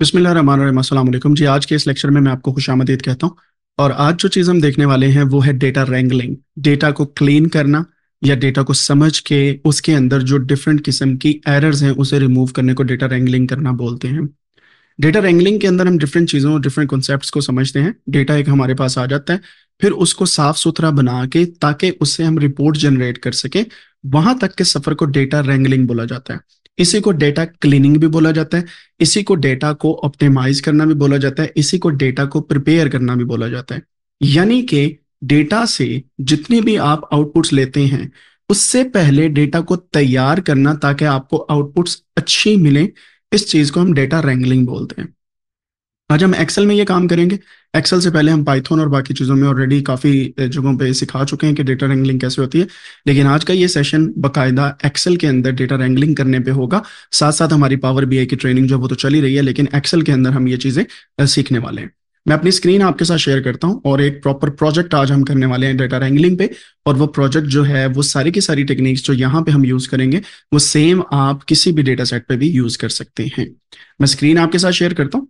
बिस्मिल्लाम जी आज के इस लेक्चर में मैं आपको खुश आमदीद कहता हूँ और आज जो चीज़ हम देखने वाले हैं वो है डेटा रैंगलिंग डेटा को क्लीन करना या डेटा को समझ के उसके अंदर जो डिफरेंट किस्म की एरर्स हैं उसे रिमूव करने को डेटा रैंगलिंग करना बोलते हैं डेटा रैंगलिंग के अंदर हम डिफरेंट चीज़ों और डिफरेंट कॉन्सेप्ट को समझते हैं डेटा एक हमारे पास आ जाता है फिर उसको साफ सुथरा बना के ताकि उससे हम रिपोर्ट जनरेट कर सकें वहां तक के सफर को डेटा रैंगलिंग बोला जाता है इसी को डेटा क्लीनिंग भी बोला जाता है इसी को डेटा को ऑप्टिमाइज करना भी बोला जाता है इसी को डेटा को प्रिपेयर करना भी बोला जाता है यानी कि डेटा से जितने भी आप आउटपुट्स लेते हैं उससे पहले डेटा को तैयार करना ताकि आपको आउटपुट्स अच्छी मिले इस चीज को हम डेटा रैंगलिंग बोलते हैं आज हम एक्सेल में ये काम करेंगे एक्सेल से पहले हम पाइथन और बाकी चीज़ों में ऑलरेडी काफ़ी जगहों पे सिखा चुके हैं कि डेटा रैंगलिंग कैसे होती है लेकिन आज का ये सेशन बकायदा एक्सेल के अंदर डेटा रैंगलिंग करने पे होगा साथ साथ हमारी पावर बी की ट्रेनिंग जो वो तो चली रही है लेकिन एक्सेल के अंदर हम ये चीज़ें सीखने वाले हैं मैं अपनी स्क्रीन आपके साथ शेयर करता हूं और एक प्रॉपर प्रोजेक्ट आज हम करने वाले हैं डेटा रैंगलिंग पे और वो प्रोजेक्ट जो है वो सारी की सारी टेक्निक्स जो यहाँ पे हम यूज करेंगे वो सेम आप किसी भी डेटा सेट पे भी यूज कर सकते हैं मैं स्क्रीन आपके साथ शेयर करता हूँ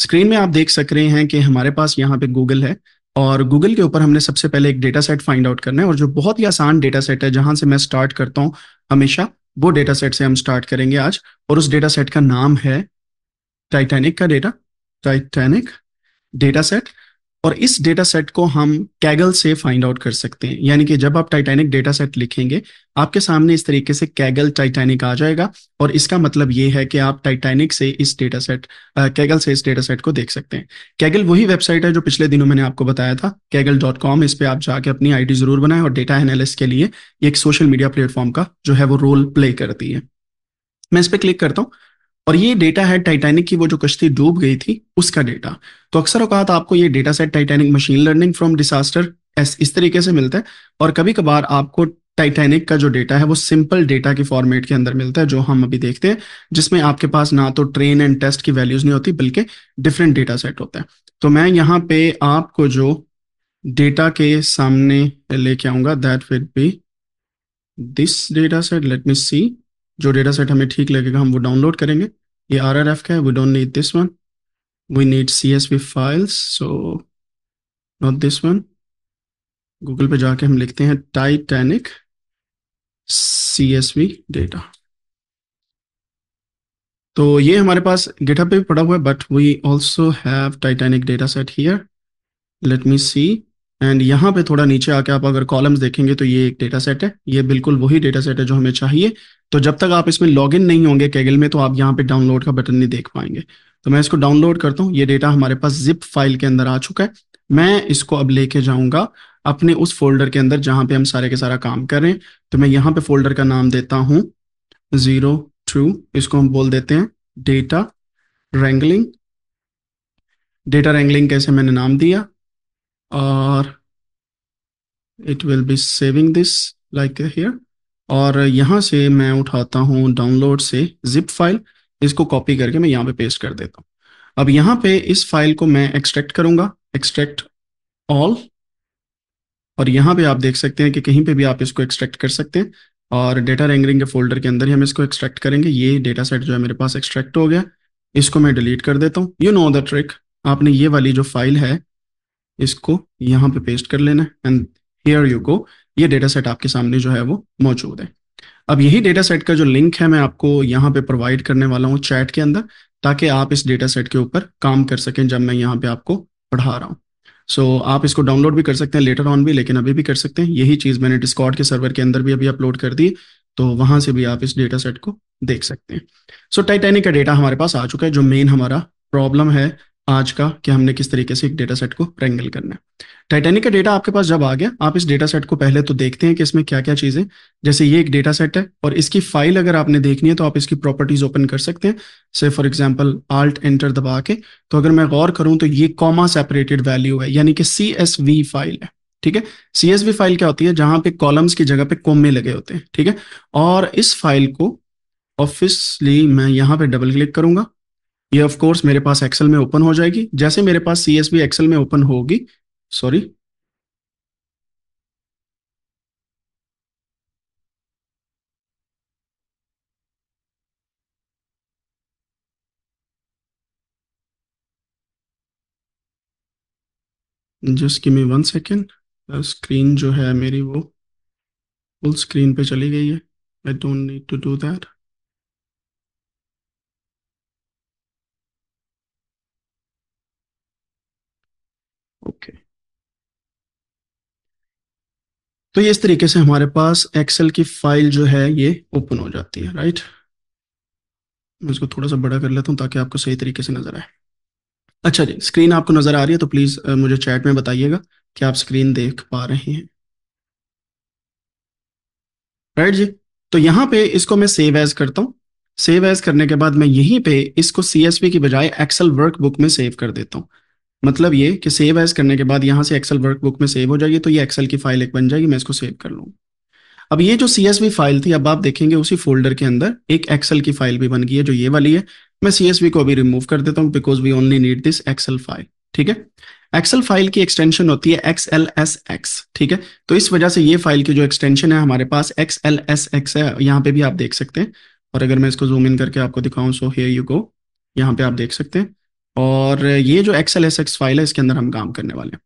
स्क्रीन में आप देख सक रहे हैं कि हमारे पास यहाँ पे गूगल है और गूगल के ऊपर हमने सबसे पहले एक डेटा सेट फाइंड आउट करना है और जो बहुत ही आसान डेटा सेट है जहां से मैं स्टार्ट करता हूँ हमेशा वो डेटा सेट से हम स्टार्ट करेंगे आज और उस डेटा सेट का नाम है टाइटैनिक का डेटा टाइटैनिक डेटा सेट और इस डेटा सेट को हम कैगल से फाइंड आउट कर सकते हैं यानी कि जब आप टाइटैनिक डेटा सेट लिखेंगे आपके सामने इस तरीके से कैगल टाइटैनिक आ जाएगा और इसका मतलब ये है कि आप टाइटैनिक से इस डेटा सेट कैगल से इस डेटा सेट को देख सकते हैं कैगल वही वेबसाइट है जो पिछले दिनों मैंने आपको बताया था कैगल डॉट कॉम इस पर आप जाके अपनी डी जरूर बनाए और डेटा एनालिस के लिए एक सोशल मीडिया प्लेटफॉर्म का जो है वो रोल प्ले करती है मैं इस पर क्लिक करता हूँ और ये डेटा है टाइटैनिक की वो जो कश्ती डूब गई थी उसका डेटा तो अक्सर औकात आपको ये data set Titanic machine learning from disaster इस तरीके से मिलता है और कभी कभार आपको टाइटैनिक का जो डेटा है वो सिंपल डेटा के फॉर्मेट के अंदर मिलता है जो हम अभी देखते हैं जिसमें आपके पास ना तो ट्रेन एंड टेस्ट की वैल्यूज नहीं होती बल्कि डिफरेंट डेटा सेट होता है तो मैं यहाँ पे आपको जो डेटा के सामने लेके आऊंगा that will be this data set let me see जो डेटा सेट हमें ठीक लगेगा हम वो डाउनलोड करेंगे ये आर आर एफ का है we don't need this one we need C S V files so not this one Google पे जाके हम लिखते हैं Titanic C S V data तो ये हमारे पास गिटहब पे भी पड़ा हुआ है but we also have Titanic data set here let me see and यहाँ पे थोड़ा नीचे आके आप अगर कॉलम्स देखेंगे तो ये एक डेटा सेट है ये बिल्कुल वही डेटा सेट है जो हमें चाहिए तो जब तक आप इसमें लॉग इन नहीं होंगे कैगल में तो आप यहाँ पे डाउनलोड का बटन नहीं देख पाएंगे तो मैं इसको डाउनलोड करता हूँ ये डेटा हमारे पास जिप फाइल के अंदर आ चुका है मैं इसको अब लेके जाऊंगा अपने उस फोल्डर के अंदर जहां पे हम सारे के सारा काम कर रहे हैं तो मैं यहाँ पे फोल्डर का नाम देता हूँ जीरो टू इसको हम बोल देते हैं डेटा रेंगलिंग डेटा रेंगलिंग कैसे मैंने नाम दिया और it will be saving this like here और यहाँ से मैं उठाता हूँ डाउनलोड से जिप फाइल इसको कॉपी करके मैं यहाँ पे पेस्ट कर देता हूँ अब यहाँ पे इस फाइल को मैं एक्सट्रैक्ट करूंगा एक्सट्रैक्ट ऑल और यहाँ पे आप देख सकते हैं कि कहीं पे भी आप इसको एक्सट्रैक्ट कर सकते हैं और डेटा रेंगरिंग के फोल्डर के अंदर ही हम इसको एक्सट्रैक्ट करेंगे ये डेटा सेट जो है मेरे पास एक्सट्रैक्ट हो गया इसको मैं डिलीट कर देता हूँ यू नो द ट्रिक आपने ये वाली जो फाइल है इसको यहाँ पे पेस्ट कर लेना एंड हेयर यू गो ये डेटा सेट आपके सामने जो है वो मौजूद है अब यही डेटा सेट का जो लिंक है मैं आपको यहाँ पे प्रोवाइड करने वाला हूँ चैट के अंदर ताकि आप इस डेटा सेट के ऊपर काम कर सकें जब मैं यहाँ पे आपको पढ़ा रहा हूँ सो so, आप इसको डाउनलोड भी कर सकते हैं लेटर ऑन भी लेकिन अभी भी कर सकते हैं यही चीज़ मैंने डिस्कॉर्ड के सर्वर के अंदर भी अभी अपलोड कर दी तो वहां से भी आप इस डेटा सेट को देख सकते हैं सो so, टाइटेनिक का डेटा हमारे पास आ चुका है जो मेन हमारा प्रॉब्लम है आज का कि हमने किस तरीके से एक डेटा सेट को रेंगल करना है टाइटेनिक का डेटा आपके पास जब आ गया आप इस डेटा सेट को पहले तो देखते हैं कि इसमें क्या क्या चीज़ें जैसे ये एक डेटा सेट है और इसकी फाइल अगर आपने देखनी है तो आप इसकी प्रॉपर्टीज़ ओपन कर सकते हैं से फॉर एग्जाम्पल आल्ट एंटर दबा के तो अगर मैं गौर करूं तो ये कॉमा सेपरेटेड वैल्यू है यानी कि सी फाइल है ठीक है सी फाइल क्या होती है जहां पे कॉलम्स की जगह पे कोमे लगे होते हैं ठीक है और इस फाइल को ऑफिसली मैं यहां पे डबल क्लिक करूंगा ये ऑफ कोर्स मेरे पास एक्सेल में ओपन हो जाएगी जैसे मेरे पास बी एक्सेल में ओपन होगी sorry just give me one second screen जो है मेरी वो फुल स्क्रीन पे चली गई है I don't need to do that okay तो ये इस तरीके से हमारे पास एक्सेल की फाइल जो है ये ओपन हो जाती है राइट मैं इसको थोड़ा सा बड़ा कर लेता हूँ ताकि आपको सही तरीके से नजर आए अच्छा जी स्क्रीन आपको नजर आ रही है तो प्लीज मुझे चैट में बताइएगा कि आप स्क्रीन देख पा रहे हैं राइट जी तो यहां पे इसको मैं सेव एज करता हूँ सेव एज करने के बाद मैं यहीं पे इसको सी की बजाय एक्सेल वर्क बुक में सेव कर देता हूँ मतलब ये कि सेव एज करने के बाद यहाँ से एक्सेल वर्कबुक में सेव हो जाएगी तो ये एक्सेल की फाइल एक बन जाएगी मैं इसको सेव कर लूँ अब ये जो सी फाइल थी अब आप देखेंगे उसी फोल्डर के अंदर एक एक्सेल की फाइल भी बन गई है जो ये वाली है मैं सी को अभी रिमूव कर देता हूँ because we only need this Excel file ठीक है एक्सेल फाइल की एक्सटेंशन होती है एक्स एल एस एक्स ठीक है तो इस वजह से ये फाइल की जो एक्सटेंशन है हमारे पास एक्स एल एस एक्स है यहाँ पे भी आप देख सकते हैं और अगर मैं इसको जूम इन करके आपको दिखाऊं सो हेयर यू गो यहाँ पे आप देख सकते हैं और ये जो एक्सएल एस एक्स फाइल है इसके अंदर हम काम करने वाले हैं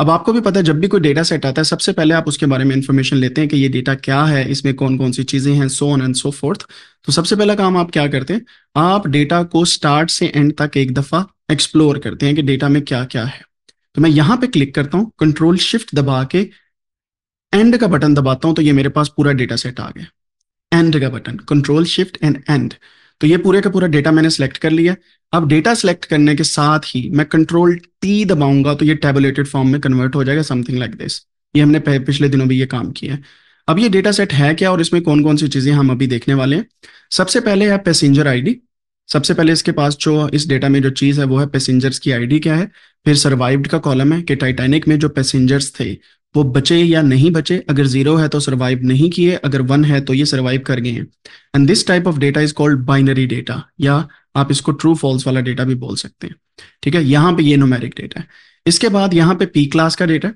अब आपको भी पता है जब भी कोई डेटा सेट आता है सबसे पहले आप उसके बारे में इन्फॉर्मेशन लेते हैं कि ये डेटा क्या है इसमें कौन कौन सी चीज़ें हैं so on and so forth तो सबसे पहला काम आप क्या करते हैं आप डेटा को स्टार्ट से एंड तक एक दफ़ा एक्सप्लोर करते हैं कि डेटा में क्या क्या है तो मैं यहां पर क्लिक करता हूँ कंट्रोल शिफ्ट दबा के एंड का बटन दबाता हूँ तो ये मेरे पास पूरा डेटा सेट आ गया एंड का button control shift end end तो ये पूरे का पूरा डेटा मैंने सेलेक्ट कर लिया अब डेटा सेलेक्ट करने के साथ ही मैं कंट्रोल टी दबाऊंगा तो ये टेबुलेटेड फॉर्म में कन्वर्ट हो जाएगा समथिंग लाइक दिस ये हमने पिछले दिनों भी ये काम किया है अब ये डेटा सेट है क्या और इसमें कौन कौन सी चीजें हम अभी देखने वाले हैं सबसे पहले है पैसेंजर आईडी सबसे पहले इसके पास जो इस डेटा में जो चीज है वो है पैसेंजर्स की आईडी क्या है फिर सर्वाइव्ड का कॉलम है कि टाइटैनिक में जो पैसेंजर्स थे वो बचे या नहीं बचे अगर जीरो है तो सर्वाइव नहीं किए अगर वन है तो ये सर्वाइव कर गए हैं and this type of data is called binary data या आप इसको ट्रू फॉल्स वाला डेटा भी बोल सकते हैं ठीक है यहाँ पे ये नोमेरिक डेटा है इसके बाद यहाँ पे पी क्लास का डेटा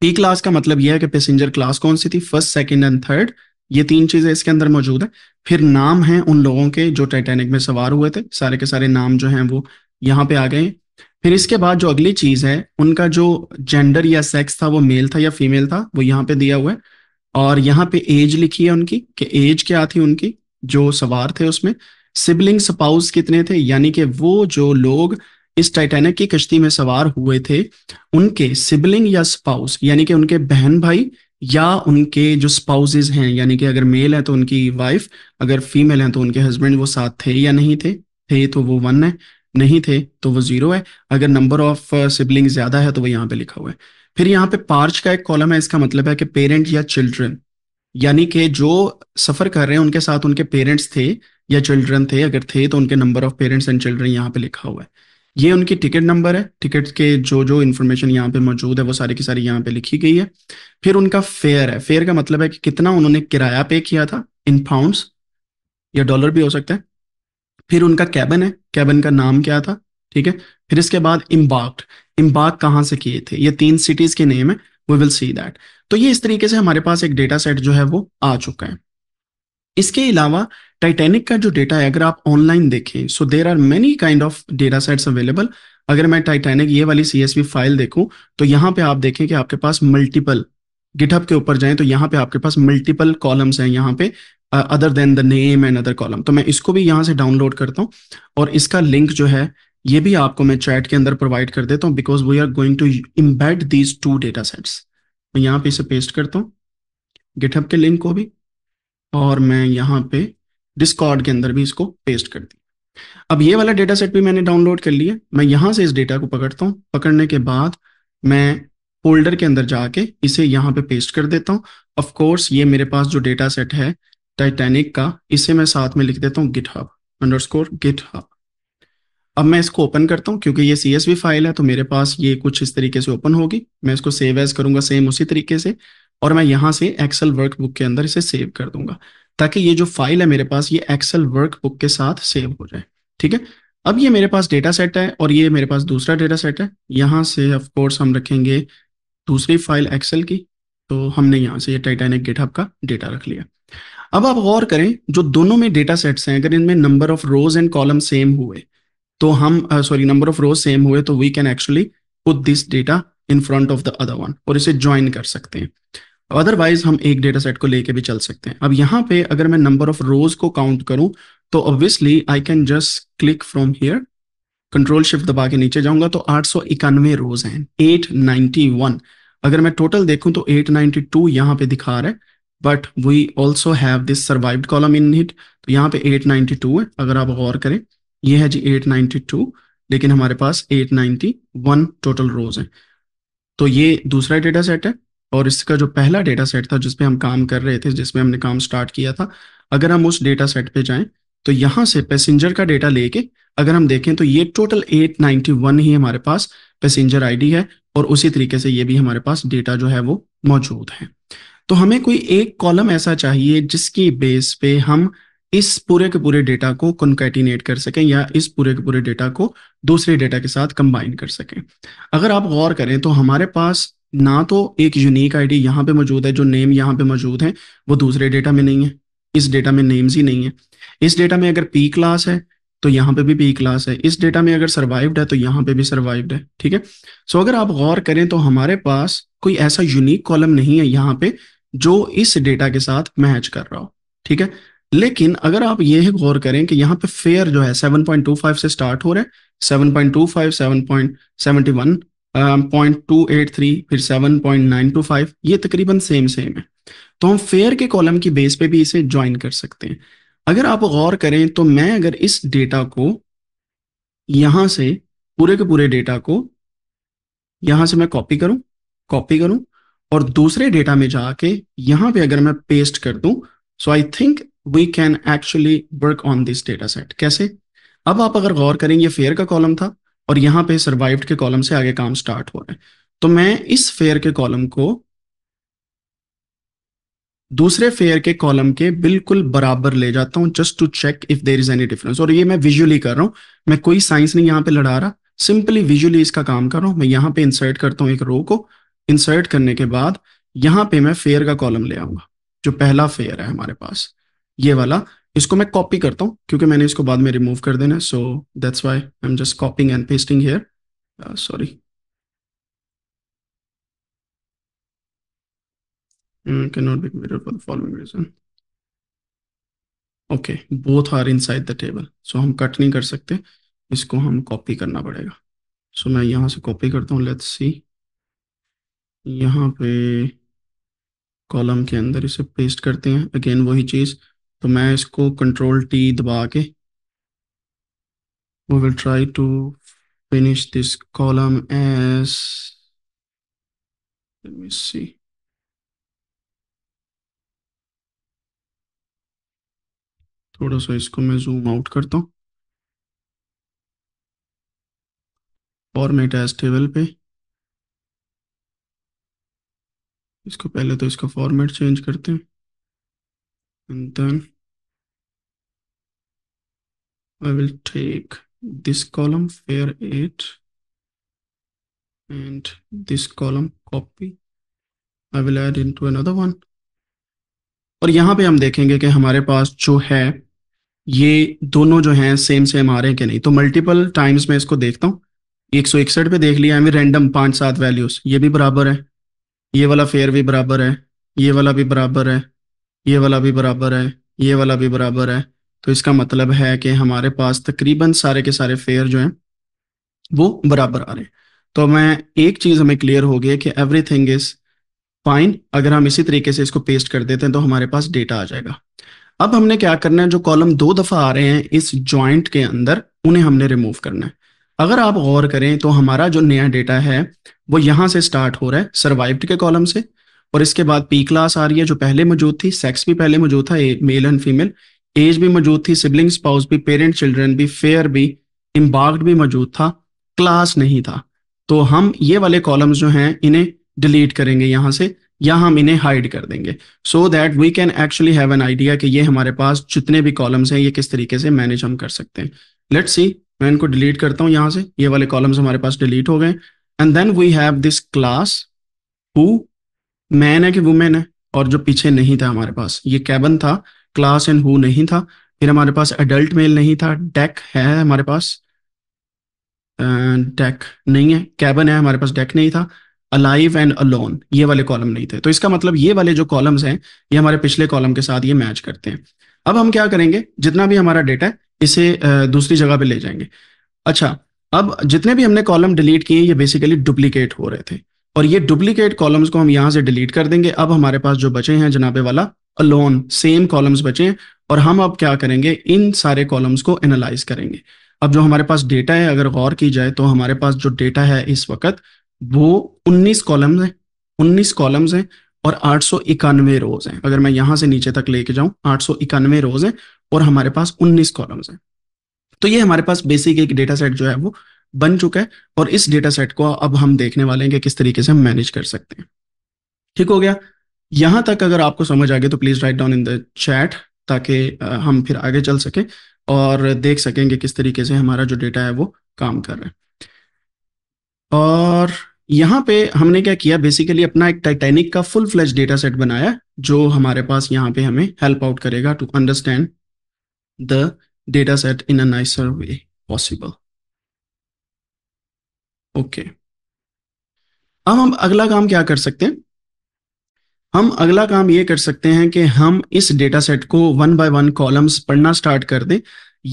पी क्लास का मतलब यह है कि पैसेंजर क्लास कौन सी थी फर्स्ट सेकेंड एंड थर्ड ये तीन चीजें इसके अंदर मौजूद है फिर नाम है उन लोगों के जो टाइटेनिक में सवार हुए थे सारे के सारे नाम जो है वो यहाँ पे आ गए फिर इसके बाद जो अगली चीज है उनका जो जेंडर या सेक्स था वो मेल था या फीमेल था वो यहाँ पे दिया हुआ है और यहाँ पे एज लिखी है उनकी कि एज क्या थी उनकी जो सवार थे उसमें सिबलिंग स्पाउस कितने थे यानी कि वो जो लोग इस टाइटैनिक की कश्ती में सवार हुए थे उनके सिबलिंग या स्पाउस यानी कि उनके बहन भाई या उनके जो स्पाउजेज हैं यानी कि अगर मेल है तो उनकी वाइफ अगर फीमेल है तो उनके हस्बैंड वो साथ थे या नहीं थे थे तो वो वन है नहीं थे तो वो जीरो है अगर नंबर ऑफ सिबलिंग ज्यादा है तो वो यहाँ पे लिखा हुआ है फिर यहाँ पे पार्च का एक कॉलम है इसका मतलब है कि पेरेंट या चिल्ड्रन यानी कि जो सफर कर रहे हैं उनके साथ उनके पेरेंट्स थे या चिल्ड्रन थे अगर थे तो उनके number of parents and children यहाँ पे लिखा हुआ है ये उनकी टिकट नंबर है टिकट के जो जो इन्फॉर्मेशन यहाँ पे मौजूद है वो सारी की सारी यहाँ पे लिखी गई है फिर उनका फेयर है फेयर का मतलब है कि कितना उन्होंने किराया पे किया था इन पाउंड्स या डॉलर भी हो सकता है फिर उनका कैबन है कैबन का नाम क्या था ठीक है फिर इसके बाद इम्बाक इम्बाक कहाँ से किए थे ये तीन सिटीज के नेम है वी विल सी दैट तो ये इस तरीके से हमारे पास एक डेटा सेट जो है वो आ चुका है इसके अलावा टाइटेनिक का जो डेटा है अगर आप ऑनलाइन देखें so there are many kind of data sets available अगर मैं टाइटेनिक ये वाली सी फाइल देखूं तो यहां पे आप देखें कि आपके पास मल्टीपल गिटहब के ऊपर जाएं तो यहाँ पे आपके पास मल्टीपल कॉलम्स हैं यहाँ पे other than the name and other column तो मैं इसको भी यहाँ से डाउनलोड करता हूँ और इसका लिंक जो है ये भी आपको मैं चैट के अंदर प्रोवाइड कर देता हूँ because we are going to embed these two data sets मैं यहाँ पे इसे पेस्ट करता हूँ गिटहब के लिंक को भी और मैं यहाँ पे डिस्कॉर्ड के अंदर भी इसको पेस्ट कर दी अब ये वाला डेटा सेट भी मैंने डाउनलोड कर लिया मैं यहाँ से इस डेटा को पकड़ता हूँ पकड़ने के बाद मैं फोल्डर के अंदर जाके इसे यहाँ पे पेस्ट कर देता हूँ ऑफकोर्स ये मेरे पास जो डेटा सेट है टाइटेनिक का इसे मैं साथ में लिख देता हूँ गिट हब अंडर स्कोर अब मैं इसको ओपन करता हूँ क्योंकि ये सी फाइल है तो मेरे पास ये कुछ इस तरीके से ओपन होगी मैं इसको सेव एज करूंगा सेम उसी तरीके से और मैं यहाँ से एक्सेल बुक के अंदर इसे सेव कर दूंगा ताकि ये जो फाइल है मेरे पास ये एक्सेल बुक के साथ सेव हो जाए ठीक है अब ये मेरे पास डेटा सेट है और ये मेरे पास दूसरा डेटा सेट है यहाँ से ऑफकोर्स हम रखेंगे दूसरी फाइल एक्सेल की तो हमने यहाँ से ये टाइटेनिक गेटअप का डेटा रख लिया अब आप गौर करें जो दोनों में डेटा सेट्स हैं अगर इनमें number of rows and column same हुए तो हम sorry number of rows same हुए तो we can actually put this data in front of the other one और इसे ज्वाइन कर सकते हैं अदरवाइज हम एक डेटा सेट को लेके भी चल सकते हैं अब यहाँ पे अगर मैं नंबर ऑफ रोज को काउंट करूं तो obviously I can just click from here control shift दबा के नीचे जाऊंगा तो आठ सौ इक्यानवे रोज हैं एट नाइनटी वन अगर मैं टोटल देखूं तो एट नाइनटी टू यहाँ पे दिखा रहा है but we also have this survive column in it तो यहाँ पे एट नाइनटी टू है अगर आप गौर करें ये है जी एट नाइनटी टू लेकिन हमारे पास eight ninety one total rows हैं तो ये दूसरा डेटा सेट है और इसका जो पहला डेटा सेट था जिसपे हम काम कर रहे थे जिसमें हमने काम स्टार्ट किया था अगर हम उस डेटा सेट पे जाएं तो यहां से पैसेंजर का डेटा लेके अगर हम देखें तो ये टोटल 891 ही हमारे पास पैसेंजर आईडी है और उसी तरीके से ये भी हमारे पास डेटा जो है वो मौजूद है तो हमें कोई एक कॉलम ऐसा चाहिए जिसकी बेस पे हम इस पूरे के पूरे डेटा को कंकैटिनेट कर सकें या इस पूरे के पूरे डेटा को दूसरे डेटा के साथ कंबाइन कर सकें अगर आप गौर करें तो हमारे पास ना तो एक यूनिक आईडी यहाँ पे मौजूद है जो नेम यहाँ पे मौजूद है वो दूसरे डेटा में नहीं है इस डेटा में नेम्स ही नहीं है इस डेटा में अगर पी क्लास है तो यहाँ पे भी बी क्लास है इस डेटा में अगर सर्वाइव्ड है तो यहाँ पे भी सर्वाइव्ड है ठीक है सो अगर आप गौर करें तो हमारे पास कोई ऐसा यूनिक कॉलम नहीं है यहाँ पे जो इस डेटा के साथ मैच कर रहा हो ठीक है लेकिन अगर आप ये गौर करें कि यहाँ पे फेयर जो है 7.25 से स्टार्ट हो रहा है 7.25, 7.71, 0.283 फिर 7.925 ये तकरीबन सेम सेम है तो हम फेयर के कॉलम की बेस पे भी इसे ज्वाइन कर सकते हैं अगर आप गौर करें तो मैं अगर इस डेटा को यहां से पूरे के पूरे डेटा को यहां से मैं कॉपी करूं कॉपी करूं और दूसरे डेटा में जाके यहां पे अगर मैं पेस्ट कर दूं so I think we can actually work on this data set कैसे अब आप अगर गौर करें ये फेयर का कॉलम था और यहां पे सर्वाइव्ड के कॉलम से आगे काम स्टार्ट हो रहा है तो मैं इस फेयर के कॉलम को दूसरे फेयर के कॉलम के बिल्कुल बराबर ले जाता हूं just to check if there is any difference और ये मैं विजुअली कर रहा हूं मैं कोई साइंस नहीं यहां पे लड़ा रहा सिंपली विजुअली इसका काम कर रहा हूं मैं यहाँ पे इंसर्ट करता हूँ एक रो को इंसर्ट करने के बाद यहाँ पे मैं फेयर का कॉलम ले आऊंगा जो पहला फेयर है हमारे पास ये वाला इसको मैं कॉपी करता हूं क्योंकि मैंने इसको बाद में रिमूव कर देना so that's why I am just copying and pasting here sorry Mm, cannot be computed for the following reason okay both are inside the table so हम कट नहीं कर सकते इसको हम कॉपी करना पड़ेगा सो so, मैं यहाँ से कॉपी करता हूँ लेट्स सी यहाँ पे कॉलम के अंदर इसे पेस्ट करते हैं अगेन वही चीज़ तो मैं इसको कंट्रोल टी दबा के we will try to finish this columns let me थोड़ा सा इसको मैं जूम आउट करता हूँ फॉर्मेट एज टेबल पे इसको पहले तो इसका फॉर्मेट चेंज करते हैं and then I will take this column fare at and this column copy I will add into another one और यहाँ पे हम देखेंगे कि हमारे पास जो है ये दोनों जो हैं सेम सेम आ रहे हैं कि नहीं तो मल्टीपल टाइम्स में इसको देखता हूँ एक सौ इकसठ पे देख लिया हमें रैंडम पांच सात वैल्यूज ये भी बराबर है ये वाला फेयर भी बराबर है ये वाला भी बराबर है ये वाला भी बराबर है ये वाला भी बराबर है तो इसका मतलब है कि हमारे पास तकरीबन सारे के सारे फेयर जो हैं वो बराबर आ रहे हैं तो मैं एक चीज़ हमें क्लियर हो गई कि एवरी थिंग इज़ फाइन अगर हम इसी तरीके से इसको पेस्ट कर देते हैं तो हमारे पास डेटा आ जाएगा अब हमने क्या करना है जो कॉलम दो दफा आ रहे हैं इस ज्वाइंट के अंदर उन्हें हमने रिमूव करना है अगर आप गौर करें तो हमारा जो नया डेटा है वो यहां से स्टार्ट हो रहा है सर्वाइव्ड के कॉलम से और इसके बाद पी क्लास आ रही है जो पहले मौजूद थी सेक्स भी पहले मौजूद था मेल एंड फीमेल एज भी मौजूद थी सिबलिंग स्पाउस भी पेरेंट चिल्ड्रन भी फेयर भी इम्बार्ड भी मौजूद था क्लास नहीं था तो हम ये वाले कॉलम्स जो हैं इन्हें डिलीट करेंगे यहाँ से या हम इन्हें हाइड कर देंगे so that we can actually have an idea कि ये हमारे पास जितने भी कॉलम्स हैं ये किस तरीके से मैनेज हम कर सकते हैं लेट्स सी मैं इनको डिलीट करता हूँ यहाँ से ये वाले कॉलम्स हमारे पास डिलीट हो गए and then we have this class who man है कि वुमेन है और जो पीछे नहीं था हमारे पास ये कैबन था क्लास एंड हु नहीं था फिर हमारे पास एडल्ट मेल नहीं था डेक है हमारे पास डेक नहीं है कैबन है हमारे पास डेक नहीं था अलाइव एंड अलोन ये वाले कॉलम नहीं थे तो इसका मतलब ये वाले जो कॉलम्स हैं ये हमारे पिछले कॉलम के साथ ये मैच करते हैं अब हम क्या करेंगे जितना भी हमारा डेटा है इसे दूसरी जगह पे ले जाएंगे अच्छा अब जितने भी हमने कॉलम डिलीट किए ये बेसिकली डुप्लीकेट हो रहे थे और ये डुप्लीकेट कॉलम्स को हम यहाँ से डिलीट कर देंगे अब हमारे पास जो बचे हैं जनाबे वाला अलोन सेम कॉलम्स बचे हैं और हम अब क्या करेंगे इन सारे कॉलम्स को एनालाइज करेंगे अब जो हमारे पास डेटा है अगर गौर की जाए तो हमारे पास जो डेटा है इस वक्त वो 19 कॉलम्स हैं 19 कॉलम्स हैं और आठ सौ इक्यानवे रोज हैं अगर मैं यहां से नीचे तक लेके जाऊं आठ सौ इक्यानवे रोज हैं और हमारे पास 19 कॉलम्स हैं तो ये हमारे पास बेसिक एक डेटा सेट जो है वो बन चुका है और इस डेटा सेट को अब हम देखने वाले हैं कि किस तरीके से हम मैनेज कर सकते हैं ठीक हो गया यहां तक अगर आपको समझ आ गया तो please write down in the chat ताकि हम फिर आगे चल सकें और देख सकेंगे किस तरीके से हमारा जो डेटा है वो काम कर रहा है और यहाँ पे हमने क्या किया बेसिकली अपना एक टाइटेनिक का फुल फ्लैश डेटा सेट बनाया जो हमारे पास यहाँ पे हमें हेल्प आउट करेगा to understand the data set in a nicer way possible okay अब हम अगला काम क्या कर सकते हैं हम अगला काम ये कर सकते हैं कि हम इस डेटा सेट को वन बाय वन कॉलम्स पढ़ना स्टार्ट कर दें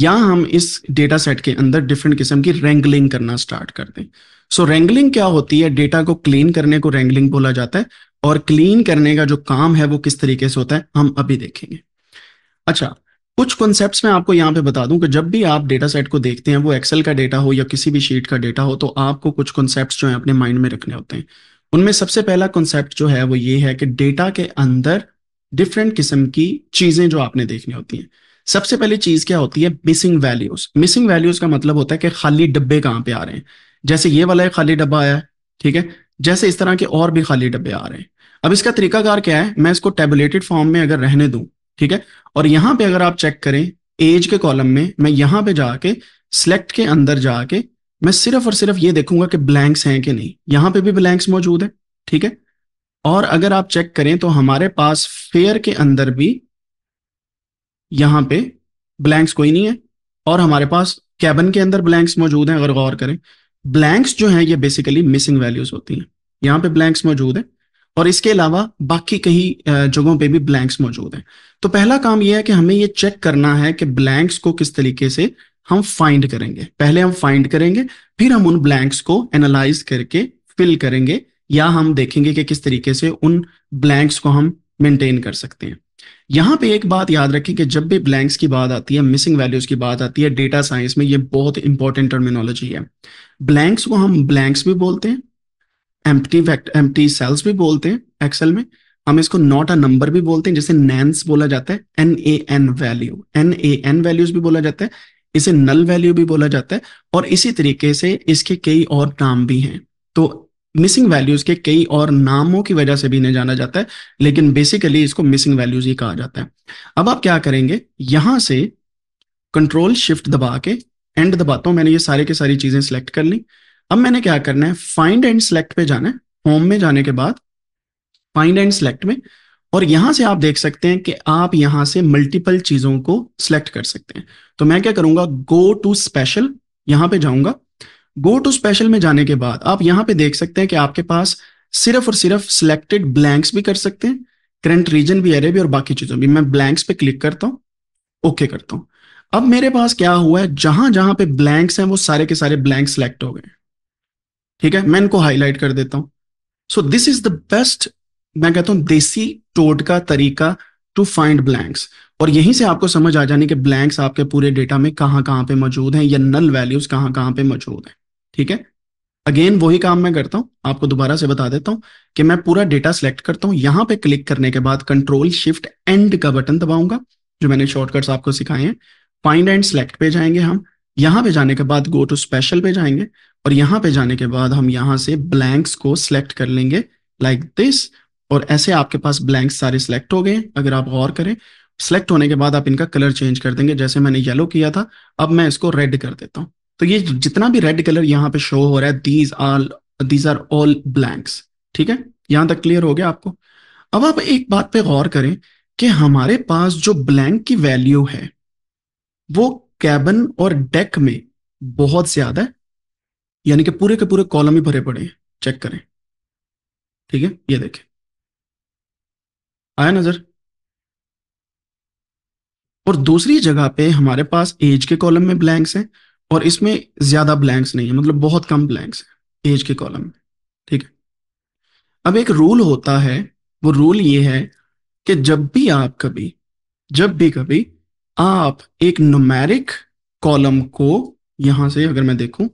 या हम इस डेटा सेट के अंदर डिफरेंट किस्म की रेंगलिंग करना स्टार्ट कर दें सो so, रेंगलिंग क्या होती है डेटा को क्लीन करने को रेंगलिंग बोला जाता है और क्लीन करने का जो काम है वो किस तरीके से होता है हम अभी देखेंगे अच्छा कुछ कॉन्सेप्ट्स मैं आपको यहाँ पे बता दूं कि जब भी आप डेटा सेट को देखते हैं वो एक्सेल का डेटा हो या किसी भी शीट का डेटा हो तो आपको कुछ कॉन्सेप्ट जो है अपने माइंड में रखने होते हैं उनमें सबसे पहला कॉन्सेप्ट जो है वो ये है कि डेटा के अंदर डिफरेंट किस्म की चीजें जो आपने देखनी होती हैं सबसे पहले चीज क्या होती है मिसिंग वैल्यूज मिसिंग वैल्यूज का मतलब होता है कि खाली डब्बे कहां पे आ रहे हैं जैसे ये वाला एक खाली डब्बा आया है ठीक है जैसे इस तरह के और भी खाली डब्बे आ रहे हैं अब इसका तरीकाकार क्या है मैं इसको टेबुलेटेड फॉर्म में अगर रहने दू ठीक है और यहां पर अगर आप चेक करें एज के कॉलम में मैं यहां पर जाके सिलेक्ट के अंदर जाके मैं सिर्फ और सिर्फ ये देखूंगा कि ब्लैंक्स हैं कि नहीं यहां पर भी ब्लैंक्स मौजूद है ठीक है और अगर आप चेक करें तो हमारे पास फेयर के अंदर भी यहां पे ब्लैंक्स कोई नहीं है और हमारे पास कैबन के अंदर ब्लैंक्स मौजूद हैं अगर गौर करें ब्लैंक्स जो हैं ये बेसिकली मिसिंग वैल्यूज होती हैं यहां पे ब्लैंक्स मौजूद हैं और इसके अलावा बाकी कहीं जगहों पे भी ब्लैंक्स मौजूद हैं तो पहला काम यह है कि हमें ये चेक करना है कि ब्लैंक्स को किस तरीके से हम फाइंड करेंगे पहले हम फाइंड करेंगे फिर हम उन ब्लैंक्स को एनालाइज करके फिल करेंगे या हम देखेंगे कि किस तरीके से उन ब्लैंक्स को हम मेंटेन कर सकते हैं यहां पे एक बात याद रखें कि जब भी ब्लैंक्स की बात आती है मिसिंग वैल्यूज की बात आती है डेटा साइंस में ये बहुत इंपॉर्टेंट टर्मिनोलॉजी है ब्लैंक्स को हम ब्लैंक्स भी बोलते हैं एम्प्टी एम्प्टी सेल्स भी बोलते हैं एक्सेल में हम इसको नॉट अ नंबर भी बोलते हैं जिसे नैन्स बोला जाता है N A N value N A N values भी बोला जाता है इसे नल वैल्यू भी बोला जाता है और इसी तरीके से इसके कई और नाम भी हैं तो मिसिंग वैल्यूज के कई और नामों की वजह से भी इन्हें जाना जाता है लेकिन बेसिकली इसको मिसिंग वैल्यूज ही कहा जाता है अब आप क्या करेंगे यहां से कंट्रोल शिफ्ट दबा के एंड दबाता हूं मैंने ये सारे के सारी चीजें सिलेक्ट कर ली अब मैंने क्या करना है फाइंड एंड सिलेक्ट पे जाना है होम में जाने के बाद फाइंड एंड सिलेक्ट में और यहां से आप देख सकते हैं कि आप यहां से मल्टीपल चीजों को सिलेक्ट कर सकते हैं तो मैं क्या करूंगा गो टू स्पेशल यहां पे जाऊंगा गो टू स्पेशल में जाने के बाद आप यहां पे देख सकते हैं कि आपके पास सिर्फ और सिर्फ सिलेक्टेड ब्लैंक्स भी कर सकते हैं करंट रीजन भी एरे भी और बाकी चीजों भी मैं ब्लैंक्स पे क्लिक करता हूं ओके okay करता हूं अब मेरे पास क्या हुआ है जहां जहां पे ब्लैंक्स हैं वो सारे के सारे ब्लैंक सेलेक्ट हो गए ठीक है मैं इनको हाईलाइट कर देता हूँ so this is the best मैं कहता हूं देसी का तरीका टू फाइंड ब्लैंक्स और यहीं से आपको समझ आ जाने के ब्लैंक्स आपके पूरे डेटा में कहां कहां पे मौजूद हैं या नल वैल्यूज कहां कहां पे मौजूद हैं ठीक है अगेन वही काम मैं करता हूं आपको दोबारा से बता देता हूं कि मैं पूरा डेटा सेलेक्ट करता हूं यहां पे क्लिक करने के बाद कंट्रोल शिफ्ट एंड का बटन दबाऊंगा जो मैंने शॉर्टकट्स आपको सिखाए हैं फाइंड एंड सेलेक्ट पे जाएंगे हम यहाँ पे जाने के बाद गो टू स्पेशल पे जाएंगे और यहाँ पे जाने के बाद हम यहाँ से ब्लैंक्स को सिलेक्ट कर लेंगे लाइक like दिस और ऐसे आपके पास ब्लैंक्स सारे सिलेक्ट हो गए अगर आप गौर करें सिलेक्ट होने के बाद आप इनका कलर चेंज कर देंगे जैसे मैंने येलो किया था अब मैं इसको रेड कर देता हूँ तो ये जितना भी रेड कलर यहाँ पे शो हो रहा है these are these are all blanks ठीक है यहां तक क्लियर हो गया आपको अब आप एक बात पे गौर करें कि हमारे पास जो ब्लैंक की वैल्यू है वो कैबन और डेक में बहुत ज्यादा है यानी कि पूरे के पूरे कॉलम ही भरे पड़े हैं चेक करें ठीक है ये देखें आया नजर और दूसरी जगह पे हमारे पास एज के कॉलम में ब्लैंक्स हैं और इसमें ज्यादा ब्लैंक्स नहीं है मतलब बहुत कम ब्लैंक्स है एज के कॉलम में ठीक है अब एक रूल होता है वो रूल ये है कि जब भी आप कभी जब भी कभी आप एक नुमेरिक कॉलम को यहां से अगर मैं देखूं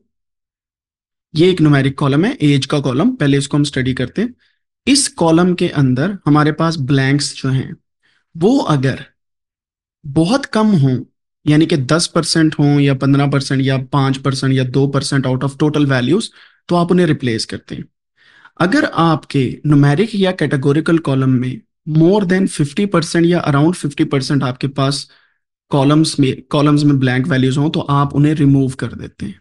ये एक नुमैरिक कॉलम है एज का कॉलम पहले इसको हम स्टडी करते हैं इस कॉलम के अंदर हमारे पास ब्लैंक्स जो हैं वो अगर बहुत कम हों यानी कि दस परसेंट हो या पंद्रह परसेंट या पांच परसेंट या दो percent out of total values तो आप उन्हें रिप्लेस करते हैं अगर आपके नुमेरिक या कैटेगोरिकल कॉलम में मोर देन फिफ्टी परसेंट या अराउंड फिफ्टी परसेंट आपके पास कॉलम्स में कॉलम्स में ब्लैंक वैल्यूज हों तो आप उन्हें रिमूव कर देते हैं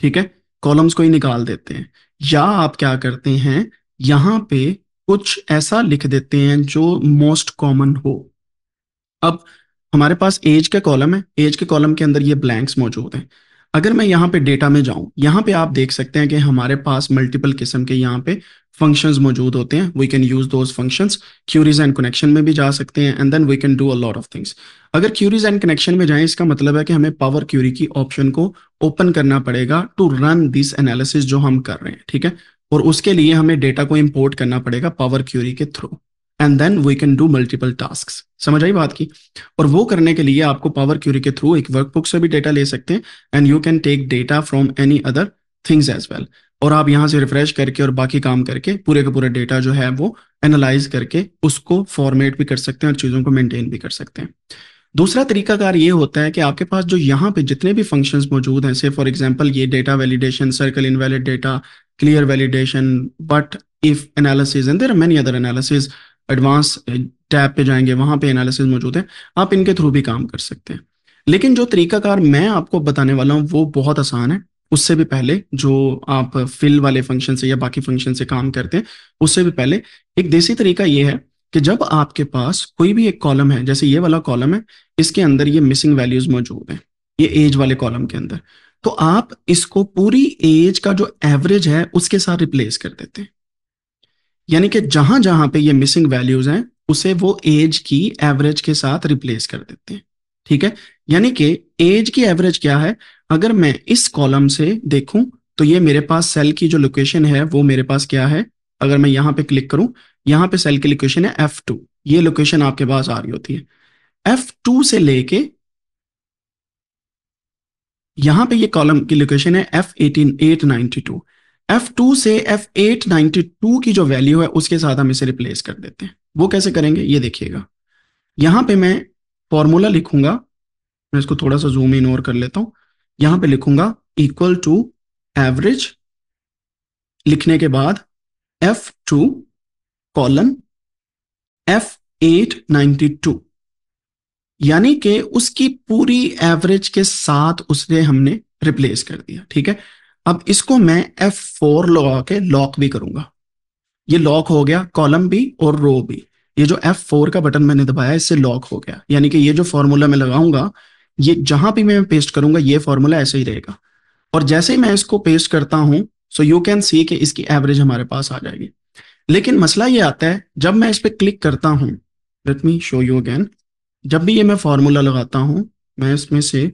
ठीक है कॉलम्स को ही निकाल देते हैं या आप क्या करते हैं यहां पे कुछ ऐसा लिख देते हैं जो मोस्ट कॉमन हो अब हमारे पास एज का कॉलम है एज के कॉलम के अंदर ये ब्लैंक्स मौजूद हैं अगर मैं यहाँ पे डेटा में जाऊं यहाँ पे आप देख सकते हैं कि हमारे पास मल्टीपल किस्म के यहाँ पे फंक्शंस मौजूद होते हैं we can use those functions queries and connection में भी जा सकते हैं and then we can do a lot of things अगर क्यूरीज एंड कनेक्शन में जाएं इसका मतलब है कि हमें पावर क्यूरी की ऑप्शन को ओपन करना पड़ेगा टू रन दिस एनालिसिस जो हम कर रहे हैं ठीक है और उसके लिए हमें डेटा को इम्पोर्ट करना पड़ेगा पावर क्यूरी के through and then we can do multiple task समझ आई बात की और वो करने के लिए आपको पावर क्यूरी के थ्रू एक वर्कबुक से भी डेटा ले सकते हैं and you can take data from any other things as well और आप यहां से रिफ्रेश करके और बाकी काम करके पूरे का पूरा डेटा जो है वो एनालाइज करके उसको फॉर्मेट भी कर सकते हैं और चीज़ों को मेंटेन भी कर सकते हैं दूसरा तरीकाकार ये होता है कि आपके पास जो यहाँ पे जितने भी फंक्शंस मौजूद हैं से फॉर एग्जांपल ये data validation circle invalid data clear validation but if analysis and there are many other analysis advance tab uh, पे जाएंगे वहां पे एनालिसिस मौजूद है आप इनके थ्रू भी काम कर सकते हैं लेकिन जो तरीकाकार मैं आपको बताने वाला हूँ वो बहुत आसान है उससे भी पहले जो आप फिल वाले फंक्शन से या बाकी फंक्शन से काम करते हैं उससे भी पहले एक देसी तरीका ये है कि जब आपके पास कोई भी एक कॉलम है जैसे ये वाला कॉलम है इसके अंदर ये मिसिंग वैल्यूज मौजूद है ये एज वाले कॉलम के अंदर तो आप इसको पूरी एज का जो एवरेज है उसके साथ रिप्लेस कर देते हैं यानी कि जहां जहां पे ये मिसिंग वैल्यूज हैं उसे वो एज की एवरेज के साथ रिप्लेस कर देते हैं ठीक है यानी कि एज की एवरेज क्या है अगर मैं इस कॉलम से देखूं तो ये मेरे पास सेल की जो लोकेशन है वो मेरे पास क्या है अगर मैं यहां पे क्लिक करूं यहां पे सेल की लोकेशन है एफ टू ये लोकेशन आपके पास आ रही होती है एफ टू से लेके यहां पे ये कॉलम की लोकेशन है F eighteen eight ninety two F2 से F892 की जो वैल्यू है उसके साथ हम इसे रिप्लेस कर देते हैं वो कैसे करेंगे ये देखिएगा यहां पे मैं फॉर्मूला लिखूंगा मैं इसको थोड़ा सा जूम इन और कर लेता हूं यहां पे लिखूंगा इक्वल टू एवरेज लिखने के बाद F2 कॉलन टू यानी कि उसकी पूरी एवरेज के साथ उसने हमने रिप्लेस कर दिया ठीक है अब इसको मैं एफ फोर लगा के लॉक भी करूंगा ये लॉक हो गया कॉलम भी और रो भी ये जो एफ फोर का बटन मैंने दबाया इससे लॉक हो गया यानी कि ये जो फॉर्मूला मैं लगाऊंगा ये जहां भी मैं पेस्ट करूंगा ये फॉर्मूला ऐसे ही रहेगा और जैसे ही मैं इसको पेस्ट करता हूं सो यू कैन सी कि इसकी एवरेज हमारे पास आ जाएगी लेकिन मसला ये आता है जब मैं इस पर क्लिक करता हूं लेटमी शो यू अगैन जब भी ये मैं फॉर्मूला लगाता हूं मैं इसमें से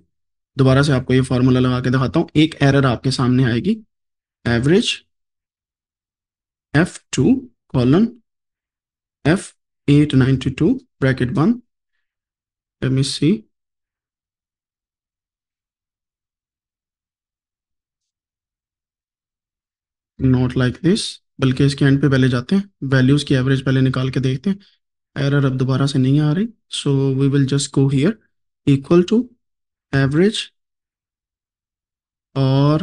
दोबारा से आपको ये फॉर्मूला लगा के दिखाता हूं एक एरर आपके सामने आएगी average F two colon F eight ninety two bracket one M C not like this बल्कि इसके एंड पे पहले जाते हैं वैल्यूज की एवरेज पहले निकाल के देखते हैं एरर अब दोबारा से नहीं आ रही so we will just go here equal to average और